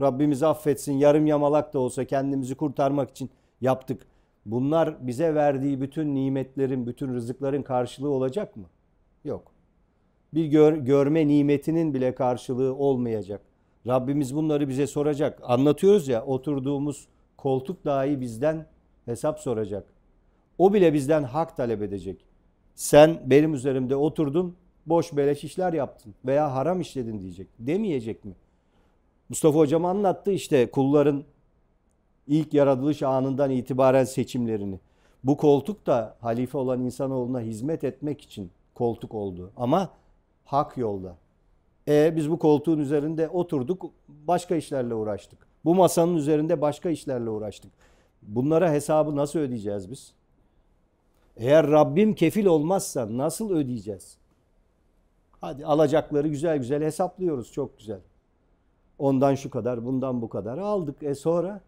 Rabbimiz affetsin, yarım yamalak da olsa kendimizi kurtarmak için yaptık. Bunlar bize verdiği bütün nimetlerin, bütün rızıkların karşılığı olacak mı? Yok. Bir gör, görme nimetinin bile karşılığı olmayacak. Rabbimiz bunları bize soracak. Anlatıyoruz ya oturduğumuz koltuk dahi bizden hesap soracak. O bile bizden hak talep edecek. Sen benim üzerimde oturdun, boş beleş işler yaptın veya haram işledin diyecek. Demeyecek mi? Mustafa Hocam anlattı işte kulların ilk yaratılış anından itibaren seçimlerini. Bu koltuk da halife olan insanoğluna hizmet etmek için koltuk oldu. Ama hak yolda. E, biz bu koltuğun üzerinde oturduk, başka işlerle uğraştık. Bu masanın üzerinde başka işlerle uğraştık. Bunlara hesabı nasıl ödeyeceğiz biz? Eğer Rabbim kefil olmazsa nasıl ödeyeceğiz? Hadi alacakları güzel güzel hesaplıyoruz çok güzel. Ondan şu kadar, bundan bu kadar aldık. E sonra?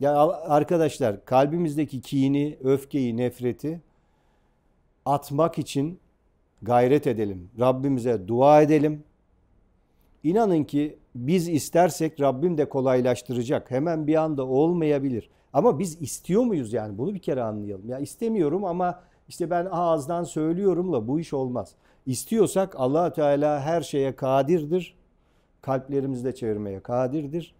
Ya arkadaşlar kalbimizdeki kini, öfkeyi, nefreti atmak için gayret edelim. Rabbimize dua edelim. İnanın ki biz istersek Rabbim de kolaylaştıracak. Hemen bir anda olmayabilir. Ama biz istiyor muyuz yani? Bunu bir kere anlayalım. Ya istemiyorum ama işte ben ağızdan söylüyorumla bu iş olmaz. İstiyorsak allah Teala her şeye kadirdir. Kalplerimizde çevirmeye kadirdir.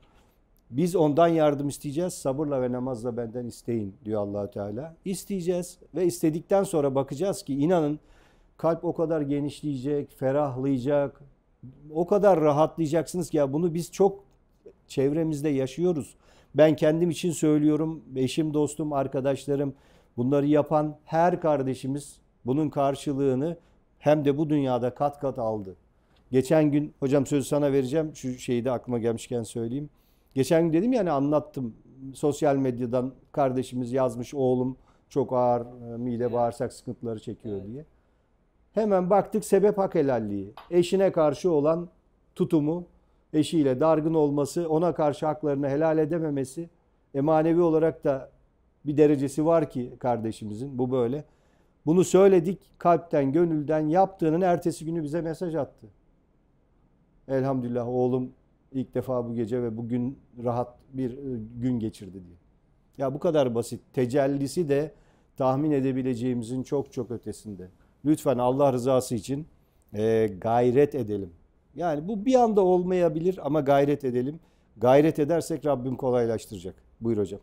Biz ondan yardım isteyeceğiz. Sabırla ve namazla benden isteyin diyor allah Teala. İsteyeceğiz ve istedikten sonra bakacağız ki inanın kalp o kadar genişleyecek, ferahlayacak, o kadar rahatlayacaksınız ki ya bunu biz çok çevremizde yaşıyoruz. Ben kendim için söylüyorum. Eşim, dostum, arkadaşlarım bunları yapan her kardeşimiz bunun karşılığını hem de bu dünyada kat kat aldı. Geçen gün hocam sözü sana vereceğim. Şu şeyi de aklıma gelmişken söyleyeyim. Geçen gün dedim yani anlattım. Sosyal medyadan kardeşimiz yazmış oğlum çok ağır e, mide bağırsak sıkıntıları çekiyor diye. Hemen baktık sebep hak helalliği. Eşine karşı olan tutumu, eşiyle dargın olması, ona karşı haklarını helal edememesi. E manevi olarak da bir derecesi var ki kardeşimizin bu böyle. Bunu söyledik kalpten gönülden yaptığının ertesi günü bize mesaj attı. Elhamdülillah oğlum ilk defa bu gece ve bugün rahat bir e, gün geçirdi diye. Ya bu kadar basit. Tecellisi de tahmin edebileceğimizin çok çok ötesinde lütfen Allah rızası için e, gayret edelim. Yani bu bir anda olmayabilir ama gayret edelim. Gayret edersek Rabbim kolaylaştıracak. Buyur hocam.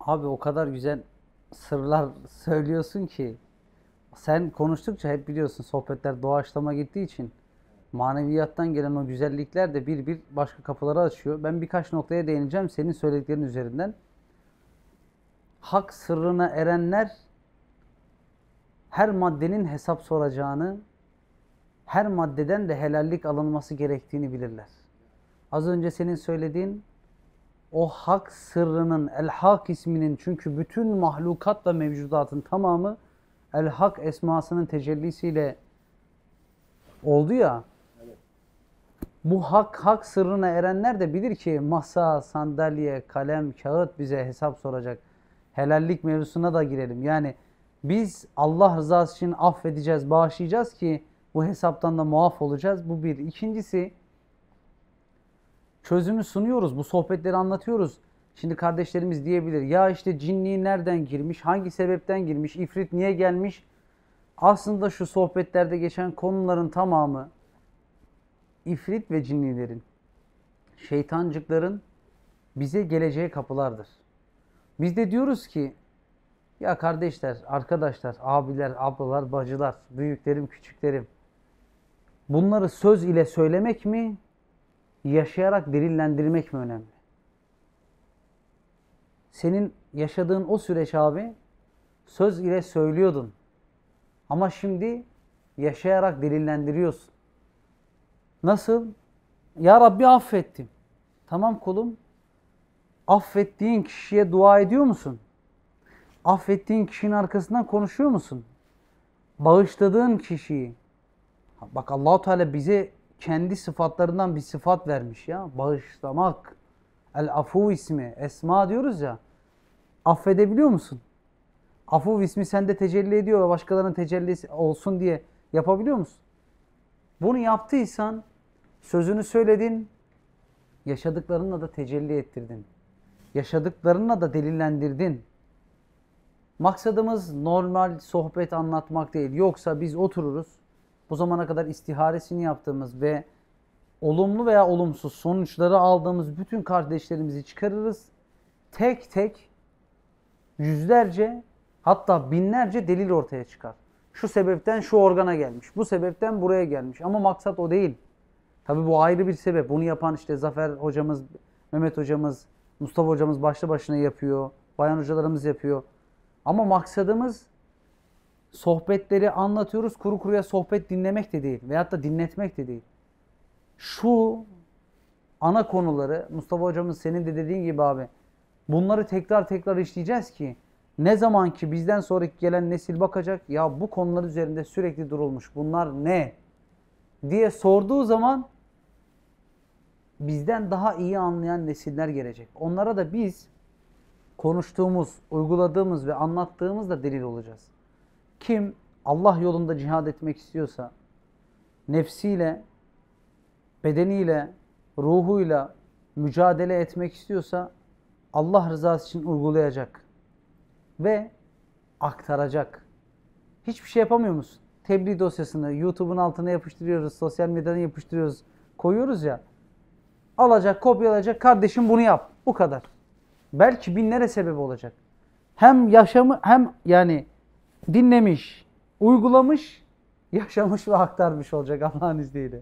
Abi o kadar güzel sırlar söylüyorsun ki sen konuştukça hep biliyorsun sohbetler doğaçlama gittiği için maneviyattan gelen o güzellikler de bir bir başka kapıları açıyor. Ben birkaç noktaya değineceğim senin söylediklerin üzerinden. Hak sırrına erenler her maddenin hesap soracağını, her maddeden de helallik alınması gerektiğini bilirler. Az önce senin söylediğin o hak sırrının, el-hak isminin çünkü bütün mahlukatla mevcudatın tamamı el-hak esmasının tecellisiyle oldu ya. Evet. Bu hak, hak sırrına erenler de bilir ki masa, sandalye, kalem, kağıt bize hesap soracak. Helallik mevzusuna da girelim. Yani biz Allah rızası için affedeceğiz, bağışlayacağız ki bu hesaptan da muaf olacağız. Bu bir. İkincisi çözümü sunuyoruz. Bu sohbetleri anlatıyoruz. Şimdi kardeşlerimiz diyebilir ya işte cinliği nereden girmiş, hangi sebepten girmiş, ifrit niye gelmiş? Aslında şu sohbetlerde geçen konuların tamamı ifrit ve cinlilerin, şeytancıkların bize geleceği kapılardır. Biz de diyoruz ki ya kardeşler, arkadaşlar, abiler, ablalar, bacılar, büyüklerim, küçüklerim. Bunları söz ile söylemek mi, yaşayarak delillendirmek mi önemli? Senin yaşadığın o süreç abi, söz ile söylüyordun. Ama şimdi yaşayarak delillendiriyorsun. Nasıl? Ya Rabbi affettim. Tamam kulum. Affettiğin kişiye dua ediyor musun? affettiğin kişinin arkasından konuşuyor musun? Bağışladığın kişiyi. Bak Allahu Teala bize kendi sıfatlarından bir sıfat vermiş ya. Bağışlamak. El afu ismi. Esma diyoruz ya. Affedebiliyor musun? Afu ismi sende tecelli ediyor ve başkalarının tecellisi olsun diye yapabiliyor musun? Bunu yaptıysan sözünü söyledin, yaşadıklarınla da tecelli ettirdin. Yaşadıklarınla da delillendirdin. Maksadımız normal sohbet anlatmak değil. Yoksa biz otururuz. Bu zamana kadar istiharesini yaptığımız ve olumlu veya olumsuz sonuçları aldığımız bütün kardeşlerimizi çıkarırız. Tek tek yüzlerce hatta binlerce delil ortaya çıkar. Şu sebepten şu organa gelmiş, bu sebepten buraya gelmiş. Ama maksat o değil. Tabi bu ayrı bir sebep. Bunu yapan işte Zafer hocamız, Mehmet hocamız, Mustafa hocamız başlı başına yapıyor. Bayan hocalarımız yapıyor. Ama maksadımız sohbetleri anlatıyoruz. Kuru kuruya sohbet dinlemek de değil. Veyahut da dinletmek de değil. Şu ana konuları Mustafa hocamız senin de dediğin gibi abi bunları tekrar tekrar işleyeceğiz ki ne zaman ki bizden sonraki gelen nesil bakacak ya bu konular üzerinde sürekli durulmuş bunlar ne diye sorduğu zaman bizden daha iyi anlayan nesiller gelecek. Onlara da biz konuştuğumuz, uyguladığımız ve anlattığımız da delil olacağız. Kim Allah yolunda cihad etmek istiyorsa nefsiyle, bedeniyle, ruhuyla mücadele etmek istiyorsa Allah rızası için uygulayacak ve aktaracak. Hiçbir şey yapamıyor musun? Tebliğ dosyasını YouTube'un altına yapıştırıyoruz, sosyal medyadan yapıştırıyoruz, koyuyoruz ya. Alacak, kopyalayacak, kardeşim bunu yap. Bu kadar belki binlere sebep olacak. Hem yaşamı hem yani dinlemiş, uygulamış, yaşamış ve aktarmış olacak Allah'ın izniyle.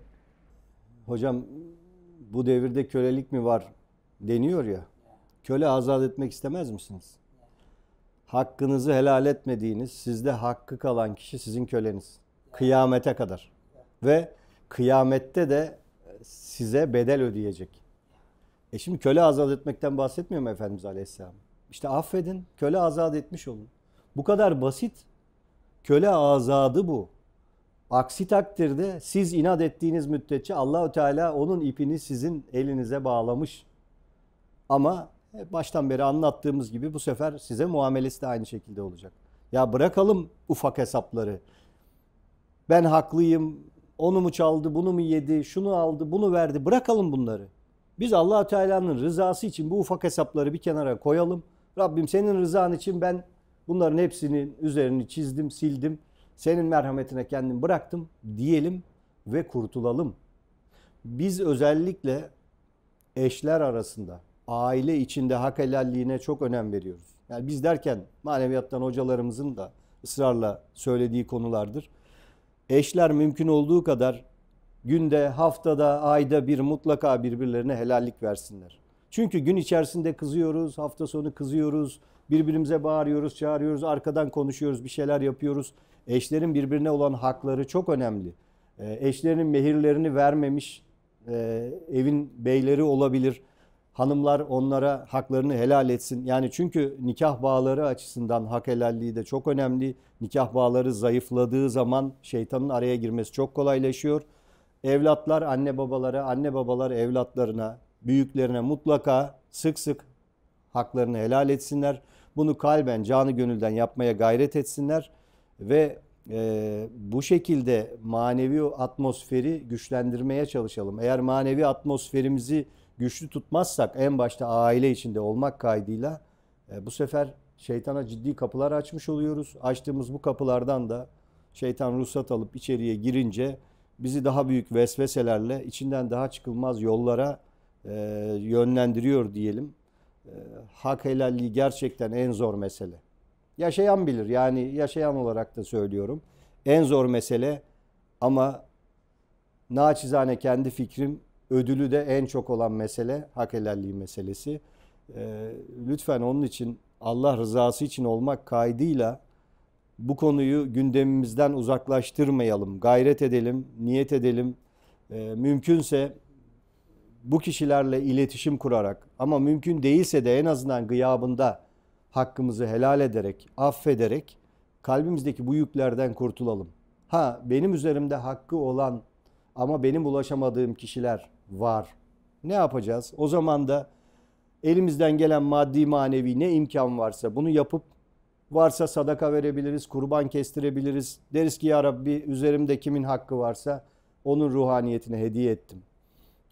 Hocam bu devirde kölelik mi var deniyor ya. Köle azat etmek istemez misiniz? Hakkınızı helal etmediğiniz, sizde hakkı kalan kişi sizin köleniz. Kıyamete kadar. Ve kıyamette de size bedel ödeyecek. E şimdi köle azat etmekten bahsetmiyor mu Efendimiz Aleyhisselam? İşte affedin, köle azat etmiş olun. Bu kadar basit. Köle azadı bu. Aksi takdirde siz inat ettiğiniz müddetçe Allahü Teala onun ipini sizin elinize bağlamış. Ama baştan beri anlattığımız gibi bu sefer size muamelesi de aynı şekilde olacak. Ya bırakalım ufak hesapları. Ben haklıyım, onu mu çaldı, bunu mu yedi, şunu aldı, bunu verdi. Bırakalım bunları. Biz allah Teala'nın rızası için bu ufak hesapları bir kenara koyalım. Rabbim senin rızan için ben bunların hepsinin üzerini çizdim, sildim. Senin merhametine kendim bıraktım diyelim ve kurtulalım. Biz özellikle eşler arasında, aile içinde hak helalliğine çok önem veriyoruz. Yani biz derken maneviyattan hocalarımızın da ısrarla söylediği konulardır. Eşler mümkün olduğu kadar günde, haftada, ayda bir mutlaka birbirlerine helallik versinler. Çünkü gün içerisinde kızıyoruz, hafta sonu kızıyoruz, birbirimize bağırıyoruz, çağırıyoruz, arkadan konuşuyoruz, bir şeyler yapıyoruz. Eşlerin birbirine olan hakları çok önemli. Ee, eşlerinin mehirlerini vermemiş e, evin beyleri olabilir. Hanımlar onlara haklarını helal etsin. Yani çünkü nikah bağları açısından hak helalliği de çok önemli. Nikah bağları zayıfladığı zaman şeytanın araya girmesi çok kolaylaşıyor. Evlatlar anne babalara, anne babalar evlatlarına, büyüklerine mutlaka sık sık haklarını helal etsinler. Bunu kalben, canı gönülden yapmaya gayret etsinler ve e, bu şekilde manevi atmosferi güçlendirmeye çalışalım. Eğer manevi atmosferimizi güçlü tutmazsak en başta aile içinde olmak kaydıyla e, bu sefer şeytana ciddi kapılar açmış oluyoruz. Açtığımız bu kapılardan da şeytan ruhsat alıp içeriye girince bizi daha büyük vesveselerle içinden daha çıkılmaz yollara e, yönlendiriyor diyelim. E, hak helalliği gerçekten en zor mesele. Yaşayan bilir yani yaşayan olarak da söylüyorum. En zor mesele ama naçizane kendi fikrim ödülü de en çok olan mesele hak helalliği meselesi. E, lütfen onun için Allah rızası için olmak kaydıyla bu konuyu gündemimizden uzaklaştırmayalım. Gayret edelim, niyet edelim. E, mümkünse bu kişilerle iletişim kurarak ama mümkün değilse de en azından gıyabında hakkımızı helal ederek, affederek kalbimizdeki bu yüklerden kurtulalım. Ha benim üzerimde hakkı olan ama benim ulaşamadığım kişiler var. Ne yapacağız? O zaman da elimizden gelen maddi manevi ne imkan varsa bunu yapıp Varsa sadaka verebiliriz, kurban kestirebiliriz. Deriz ki ya Rabbi üzerimde kimin hakkı varsa onun ruhaniyetine hediye ettim.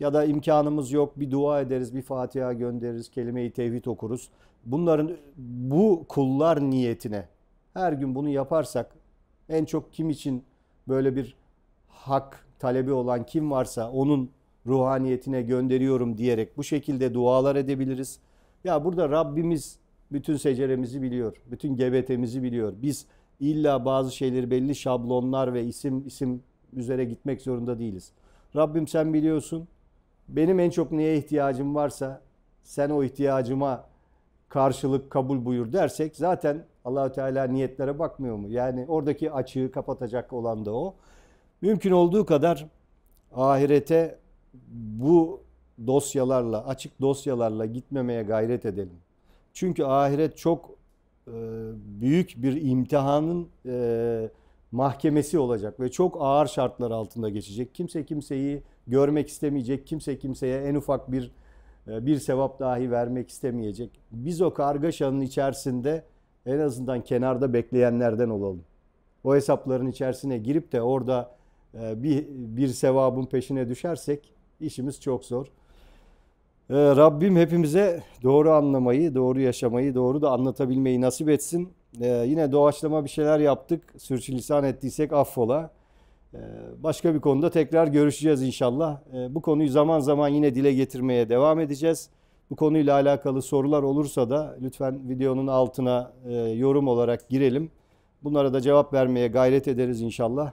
Ya da imkanımız yok bir dua ederiz, bir Fatiha göndeririz, kelime-i tevhid okuruz. Bunların bu kullar niyetine her gün bunu yaparsak en çok kim için böyle bir hak talebi olan kim varsa onun ruhaniyetine gönderiyorum diyerek bu şekilde dualar edebiliriz. Ya burada Rabbimiz bütün seceremizi biliyor. Bütün GBT'mizi biliyor. Biz illa bazı şeyleri belli şablonlar ve isim isim üzere gitmek zorunda değiliz. Rabbim sen biliyorsun. Benim en çok neye ihtiyacım varsa sen o ihtiyacıma karşılık kabul buyur dersek zaten Allahü Teala niyetlere bakmıyor mu? Yani oradaki açığı kapatacak olan da o. Mümkün olduğu kadar ahirete bu dosyalarla, açık dosyalarla gitmemeye gayret edelim. Çünkü ahiret çok e, büyük bir imtihanın e, mahkemesi olacak ve çok ağır şartlar altında geçecek. Kimse kimseyi görmek istemeyecek. Kimse kimseye en ufak bir e, bir sevap dahi vermek istemeyecek. Biz o kargaşanın içerisinde en azından kenarda bekleyenlerden olalım. O hesapların içerisine girip de orada bir, bir sevabın peşine düşersek işimiz çok zor. Ee, Rabbim hepimize doğru anlamayı, doğru yaşamayı, doğru da anlatabilmeyi nasip etsin. Ee, yine doğaçlama bir şeyler yaptık. Sürçülisan ettiysek affola. Ee, başka bir konuda tekrar görüşeceğiz inşallah. bu konuyu zaman zaman yine dile getirmeye devam edeceğiz. Bu konuyla alakalı sorular olursa da lütfen videonun altına e, yorum olarak girelim. Bunlara da cevap vermeye gayret ederiz inşallah.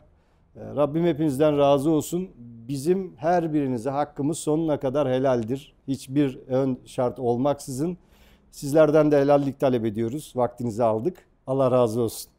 Ee, Rabbim hepinizden razı olsun. Bizim her birinize hakkımız sonuna kadar helaldir. Hiçbir ön şart olmaksızın. Sizlerden de helallik talep ediyoruz. Vaktinizi aldık. Allah razı olsun.